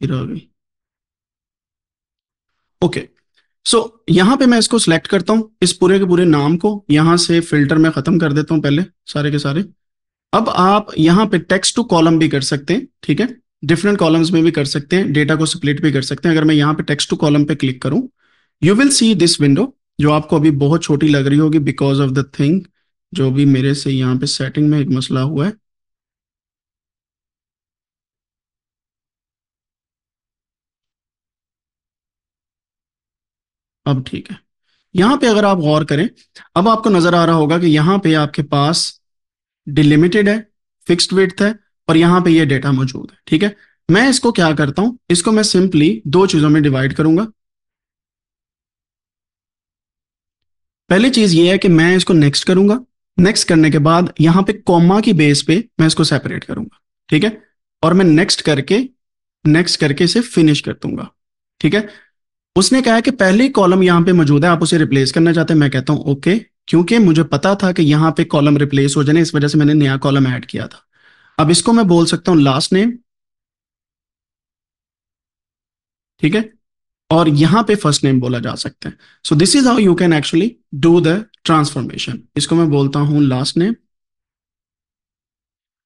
फिर आ गई ओके सो यहां पे मैं इसको सिलेक्ट करता हूं इस पूरे के पूरे नाम को यहां से फिल्टर में खत्म कर देता हूं पहले सारे के सारे अब आप यहां पे टेक्स्ट टू कॉलम भी कर सकते हैं ठीक है डिफरेंट कॉलम्स में भी कर सकते हैं डेटा को स्प्लिट भी कर सकते हैं अगर मैं यहां पे टेक्स्ट टू कॉलम पे क्लिक करूं you will see this window जो आपको अभी बहुत छोटी लग रही होगी बिकॉज ऑफ द थिंग जो भी मेरे से यहाँ पे सेटिंग में एक मसला हुआ है अब ठीक है यहां पे अगर आप गौर करें अब आपको नजर आ रहा होगा कि यहां पे आपके पास डिलिमिटेड है फिक्स्ड वेट है और यहां पे ये यह डेटा मौजूद है ठीक है मैं इसको क्या करता हूं इसको मैं सिंपली दो चीजों में डिवाइड करूंगा पहली चीज ये है कि मैं इसको नेक्स्ट करूंगा नेक्स्ट करने के बाद यहां पे कॉमा की बेस पे मैं इसको सेपरेट करूंगा ठीक है और मैं नेक्स्ट करके नेक्स्ट करके इसे फिनिश कर दूंगा ठीक है उसने कहा कि पहले कॉलम यहां पे मौजूद है आप उसे रिप्लेस करना चाहते हैं मैं कहता हूं ओके क्योंकि मुझे पता था कि यहां पे कॉलम रिप्लेस हो जाने इस वजह से मैंने नया कॉलम ऐड किया था अब इसको मैं बोल सकता हूं लास्ट नेम ठीक है और यहां पे फर्स्ट नेम बोला जा सकता है so this is how you can actually do the transformation इसको मैं बोलता हूं लास्ट नेम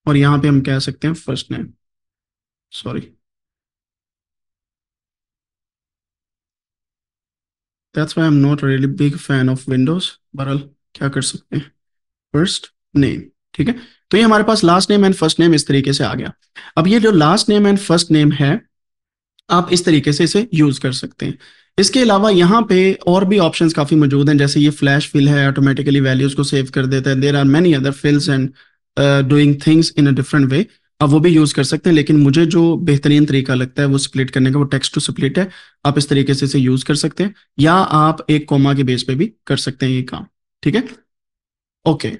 और यहां पे हम कह सकते हैं first name sorry that's why I'm not really big fan of windows बरल क्या कर सकते हैं फर्स्ट नेम ठीक है तो ये हमारे पास last name and first name इस तरीके से आ गया अब ये जो last name and first name है आप इस तरीके से इसे यूज कर सकते हैं इसके अलावा यहाँ पे और भी ऑप्शन काफी मौजूद हैं जैसे ये फ्लैश फिल है ऑटोमेटिकली वैल्यूज को सेव कर देता है there are many other fills and doing things in a different way आप वो भी यूज कर सकते हैं लेकिन मुझे जो बेहतरीन तरीका लगता है वो स्प्लिट करने का वो टेक्स्ट टू स्प्लिट है आप इस तरीके से इसे यूज कर सकते हैं या आप एक कोमा के बेस पे भी कर सकते हैं ये काम ठीक है ओके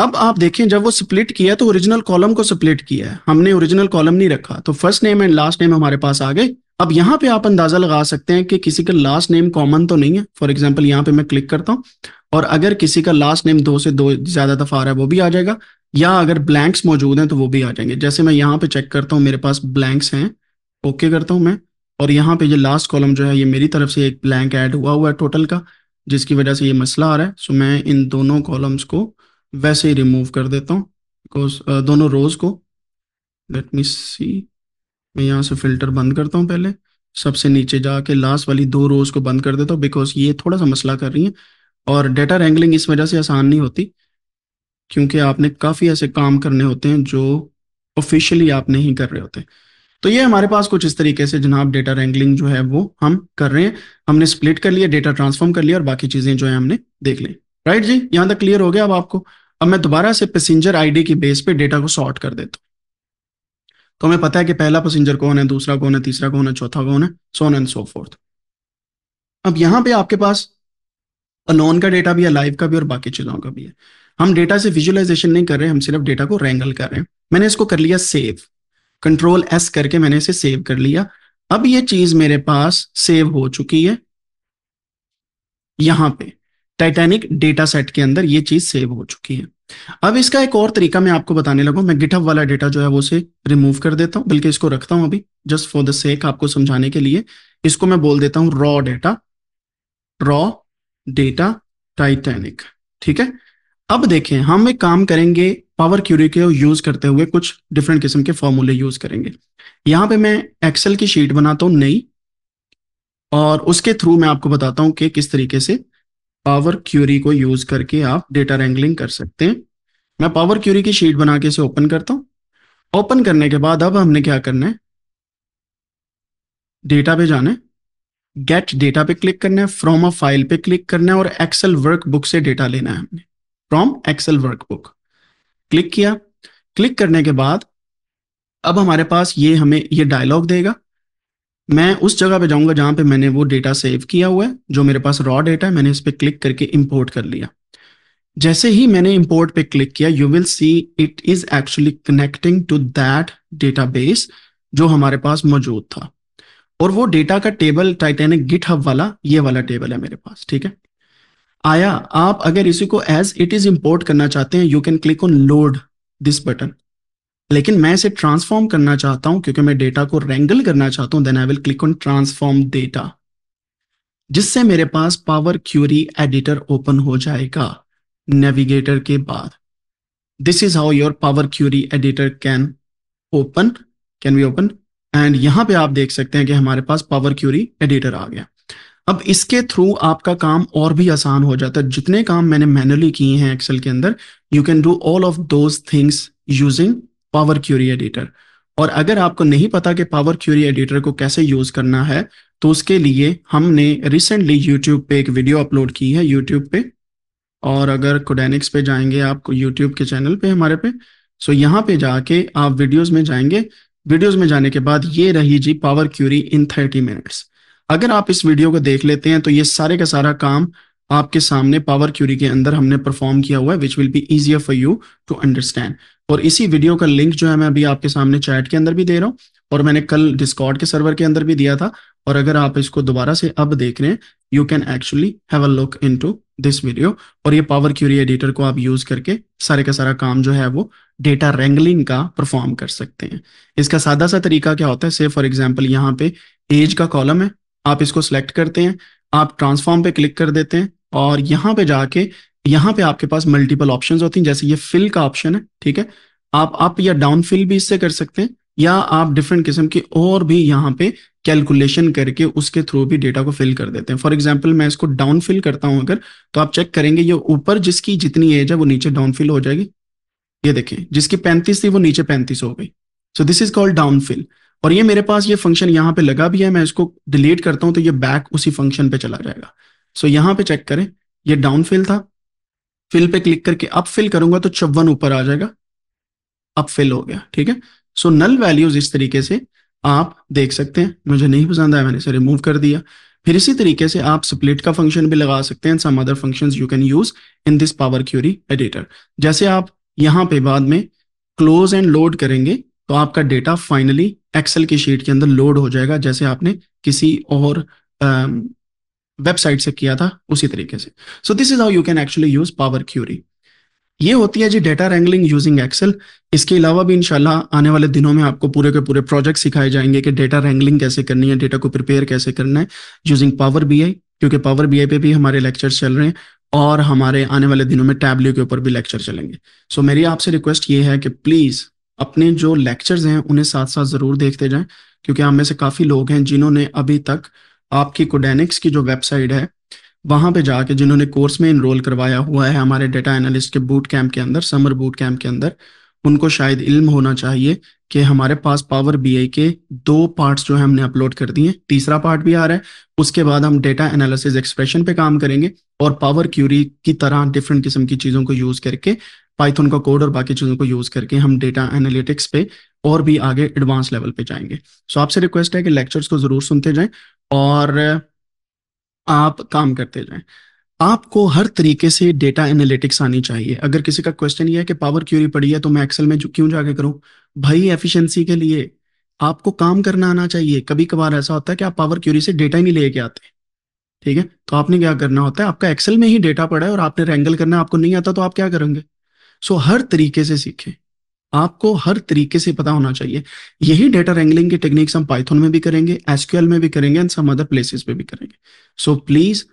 अब आप देखें जब वो स्प्लिट किया तो ओरिजिनल कॉलम को स्प्लिट किया है हमने ओरिजिनल कॉलम नहीं रखा तो first name and last name हमारे पास आ गए अब यहाँ पे आप अंदाजा लगा सकते हैं कि किसी का लास्ट नेम कॉमन तो नहीं है फॉर एग्जाम्पल यहाँ पे मैं क्लिक करता हूँ और अगर किसी का लास्ट नेम दो से दो ज्यादा दफा आ रहा है वो भी आ जाएगा या अगर ब्लैंक्स मौजूद हैं तो वो भी आ जाएंगे जैसे मैं यहाँ पे चेक करता हूँ मेरे पास ब्लैंक्स हैं ओके करता हूँ मैं और यहाँ पे ये लास्ट कॉलम जो है ये मेरी तरफ से एक ब्लैंक ऐड हुआ हुआ है टोटल का जिसकी वजह से ये मसला आ रहा है सो मैं इन दोनों कॉलम्स को वैसे ही रिमूव कर देता हूँ बिकॉज दोनों रोज को लेट मी सी मैं यहाँ से फिल्टर बंद करता हूँ पहले सबसे नीचे जाके लास्ट वाली दो रोज को बंद कर देता हूँ बिकॉज ये थोड़ा सा मसला कर रही है और डेटा रेंगलिंग इस वजह से आसान नहीं होती क्योंकि आपने काफ़ी ऐसे काम करने होते हैं जो ऑफिशियली आप नहीं कर रहे होते तो ये हमारे पास कुछ इस तरीके से जनाब डेटा रेंगलिंग जो है वो हम कर रहे हैं हमने स्प्लिट कर लिया डेटा ट्रांसफॉर्म कर लिया और बाकी चीज़ें जो है हमने देख ली राइट जी यहां तक क्लियर हो गया अब आपको अब मैं दोबारा से पैसेंजर आईडी की बेस पे डेटा को सॉर्ट कर देता हूं तो हमें पता है कि पहला पैसेंजर कौन है दूसरा कौन है तीसरा कौन है चौथा कौन है सोन एंड सो फोर्थ अब यहां पे आपके पास अनोन का डेटा भी है लाइव का भी और बाकी चीजों का भी है हम डेटा से विजुअलाइजेशन नहीं कर रहे हम सिर्फ डेटा को रेंगल कर रहे हैं मैंने इसको कर लिया सेव कंट्रोल एस करके मैंने इसे सेव कर लिया अब ये चीज मेरे पास सेव हो चुकी है यहां पे टाइटैनिक डेटा सेट के अंदर ये चीज सेव हो चुकी है अब इसका एक और तरीका मैं आपको बताने लगा मैं गिटअप वाला डेटा जो है वो से रिमूव कर देता हूं बल्कि इसको रखता हूं अभी जस्ट फॉर द सेक आपको समझाने के लिए इसको मैं बोल देता हूं raw data raw data Titanic ठीक है अब देखें हम एक काम करेंगे पावर क्यूरी के यूज करते हुए कुछ डिफरेंट किस्म के फॉर्मूले यूज करेंगे यहां पे मैं एक्सेल की शीट बनाता हूँ नई और उसके थ्रू मैं आपको बताता हूं कि किस तरीके से पावर क्यूरी को यूज करके आप डेटा रैंगलिंग कर सकते हैं मैं पावर क्यूरी की शीट बना के इसे ओपन करता हूं ओपन करने के बाद अब हमने क्या करना है डेटा पे जाना है गेट डेटा पे क्लिक करना है फ्रॉम अ फाइल पे क्लिक करना है और एक्सेल वर्कबुक से डेटा लेना है हमने फ्रॉम एक्सेल वर्कबुक क्लिक किया क्लिक करने के बाद अब हमारे पास ये हमें ये डायलॉग देगा मैं उस जगह पे जाऊंगा जहां पे मैंने वो डेटा सेव किया हुआ है जो मेरे पास रॉ डेटा है मैंने इस पर क्लिक करके इम्पोर्ट कर लिया जैसे ही मैंने इम्पोर्ट पे क्लिक किया you will see it is actually connecting to that database जो हमारे पास मौजूद था और वो डेटा का टेबल टाइटेनिक गिट हब वाला ये वाला टेबल है मेरे पास ठीक है आया आप अगर इसी को एज इट इज इंपोर्ट करना चाहते हैं you can click on load this button लेकिन मैं इसे ट्रांसफॉर्म करना चाहता हूं क्योंकि मैं डेटा को रेंगल करना चाहता हूं then I will click on transform data जिससे मेरे पास पावर क्यूरी एडिटर ओपन हो जाएगा नेविगेटर के बाद this is how your power query editor can open can be open and यहां पे आप देख सकते हैं कि हमारे पास पावर क्यूरी एडिटर आ गया अब इसके थ्रू आपका काम और भी आसान हो जाता है जितने काम मैंने मैनुअली किए हैं एक्सेल के अंदर you can do all of those things using power query editor और अगर आपको नहीं पता कि पावर क्यूरी एडिटर को कैसे यूज करना है तो उसके लिए हमने रिसेंटली यूट्यूब पे एक वीडियो अपलोड की है यूट्यूब पे और अगर कोडेनिक्स पे जाएंगे आप यूट्यूब के चैनल पे हमारे पे सो यहाँ पे जाके आप वीडियोज में जाएंगे वीडियोज में जाने के बाद ये रही जी power query in thirty minutes अगर आप इस वीडियो को देख लेते हैं तो ये सारे का सारा काम आपके सामने पावर क्यूरी के अंदर हमने परफॉर्म किया हुआ है which will be easier for you to understand और इसी वीडियो का लिंक जो है मैं अभी आपके सामने चैट के अंदर भी दे रहा हूँ और मैंने कल डिस्कॉर्ड के सर्वर के अंदर भी दिया था और अगर आप इसको दोबारा से अब देख रहे हैं you can actually have a look into this video और ये पावर क्यूरी एडिटर को आप यूज करके सारे का सारा काम जो है वो डेटा रेंगलिंग का परफॉर्म कर सकते हैं इसका सादा सा तरीका क्या होता है से फॉर एग्जाम्पल यहाँ पे एज का कॉलम है आप इसको सिलेक्ट करते हैं आप ट्रांसफॉर्म पे क्लिक कर देते हैं और यहाँ पे जाके यहां पे आपके पास मल्टीपल ऑप्शंस होती हैं जैसे ये फिल का ऑप्शन है ठीक है आप अप या डाउन फिल भी इससे कर सकते हैं या आप डिफरेंट किस्म के और भी यहाँ पे कैलकुलेशन करके उसके थ्रू भी डेटा को फिल कर देते हैं फॉर एग्जाम्पल मैं इसको डाउन फिल करता हूं अगर तो आप चेक करेंगे ये ऊपर जिसकी जितनी एज है वो नीचे डाउन फिल हो जाएगी ये देखें जिसकी पैंतीस थी वो नीचे पैंतीस हो गई so this is called down fill और ये मेरे पास ये फंक्शन यहाँ पे लगा भी है मैं इसको डिलीट करता हूँ तो ये बैक उसी फंक्शन पे चला जाएगा सो so यहाँ पे चेक करें ये डाउन फिल था फिल पे क्लिक करके अप फिल करूंगा तो चौवन ऊपर आ जाएगा अप फिल हो गया ठीक है सो नल वैल्यूज इस तरीके से आप देख सकते हैं मुझे नहीं पसंद आया मैंने इसे रिमूव कर दिया फिर इसी तरीके से आप स्प्लिट का फंक्शन भी लगा सकते हैं some other functions you can use in this power query editor जैसे आप यहां पे बाद में क्लोज एंड लोड करेंगे तो आपका डेटा फाइनली एक्सेल की शीट के अंदर लोड हो जाएगा जैसे आपने किसी और वेबसाइट से किया था उसी तरीके से so this is how you can actually use power query ये होती है जी डेटा रैंगलिंग यूजिंग एक्सेल इसके अलावा भी इनशाला आने वाले दिनों में आपको पूरे के पूरे प्रोजेक्ट सिखाए जाएंगे कि डेटा रैंगलिंग कैसे करनी है डेटा को प्रिपेयर कैसे करना है यूजिंग पावर बी आई क्योंकि पावर बी आई पे भी हमारे लेक्चर चल रहे हैं और हमारे आने वाले दिनों में टैबलेट के ऊपर भी लेक्चर चलेंगे सो so, मेरी आपसे रिक्वेस्ट ये है कि प्लीज़ अपने जो लेक्चर्स हैं उन्हें साथ साथ ज़रूर देखते जाएं क्योंकि हम में से काफ़ी लोग हैं जिन्होंने अभी तक आपकी कोडेनिक्स की जो वेबसाइट है वहां पे जाके जिन्होंने कोर्स में इनरोल करवाया हुआ है हमारे डेटा एनालिस्ट के बूट कैंप के अंदर समर बूट कैंप के अंदर उनको शायद इल्म होना चाहिए कि हमारे पास पावर बीआई के दो पार्ट्स जो है हमने अपलोड कर दिए तीसरा पार्ट भी आ रहा है उसके बाद हम डेटा एनालिसिस एक्सप्रेशन पे काम करेंगे और पावर क्यूरी की तरह डिफरेंट किस्म की चीज़ों को यूज़ करके पाइथन का कोड और बाकी चीज़ों को यूज़ करके हम डेटा एनालिटिक्स पे और भी आगे एडवांस लेवल पे जाएंगे सो so आपसे रिक्वेस्ट है कि लेक्चर्स को ज़रूर सुनते जाएं और आप काम करते जाएं आपको हर तरीके से डेटा एनालिटिक्स आनी चाहिए अगर किसी का क्वेश्चन ये है कि पावर क्यूरी पड़ी है तो मैं एक्सेल में क्यों जाके करूं भाई एफिशिएंसी के लिए आपको काम करना आना चाहिए कभी कभार ऐसा होता है कि आप पावर क्यूरी से डेटा ही नहीं लेके आते ठीक है तो आपने क्या करना होता है आपका एक्सेल में ही डेटा पड़ा है और आपने रैंगल करना आपको नहीं आता तो आप क्या करेंगे सो हर तरीके से सीखें आपको हर तरीके से पता होना चाहिए यही डेटा रेंगलिंग की टेक्निक्स हम पाइथन में भी करेंगे एसक्यूएल में भी करेंगे एंड सम अदर प्लेसेस पे भी करेंगे सो so, प्लीज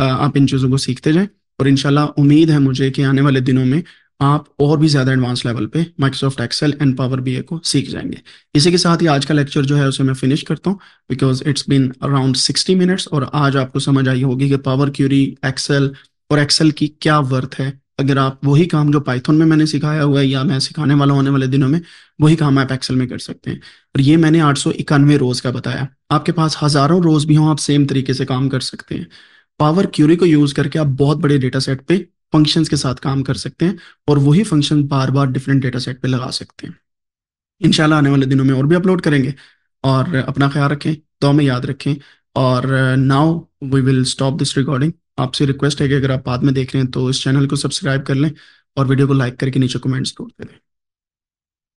आप इन चीजों को सीखते जाएं और इनशाला उम्मीद है मुझे कि आने वाले दिनों में आप और भी ज्यादा एडवांस लेवल पे Microsoft Excel and power BI को सीख जाएंगे इसी के साथ ही आज का लेक्चर जो है उसे मैं फिनिश करता हूँ because it's been around sixty minutes और आज आपको समझ आई होगी कि पावर क्यूरी एक्सेल और एक्सेल की क्या वर्थ है अगर आप वही काम जो पाइथन में मैंने सिखाया हुआ है या मैं सिखाने वाला होने वाले दिनों में वही काम आप एक्सेल में कर सकते हैं और ये मैंने आठ सौ इक्यानवे रोज का बताया आपके पास हजारों रोज भी हों आप सेम तरीके से काम कर सकते हैं पावर क्यूरी को यूज करके आप बहुत बड़े डेटा सेट पे फंक्शंस के साथ काम कर सकते हैं और वही फंक्शन बार बार डिफरेंट डेटा सेट पे लगा सकते हैं इनशाला आने वाले दिनों में और भी अपलोड करेंगे और अपना ख्याल रखें तो हमें याद रखें और now we will stop this recording आपसे रिक्वेस्ट है कि अगर आप बाद में देख रहे हैं तो इस चैनल को सब्सक्राइब कर लें और वीडियो को लाइक करके नीचे कमेंट्स छोड़ दें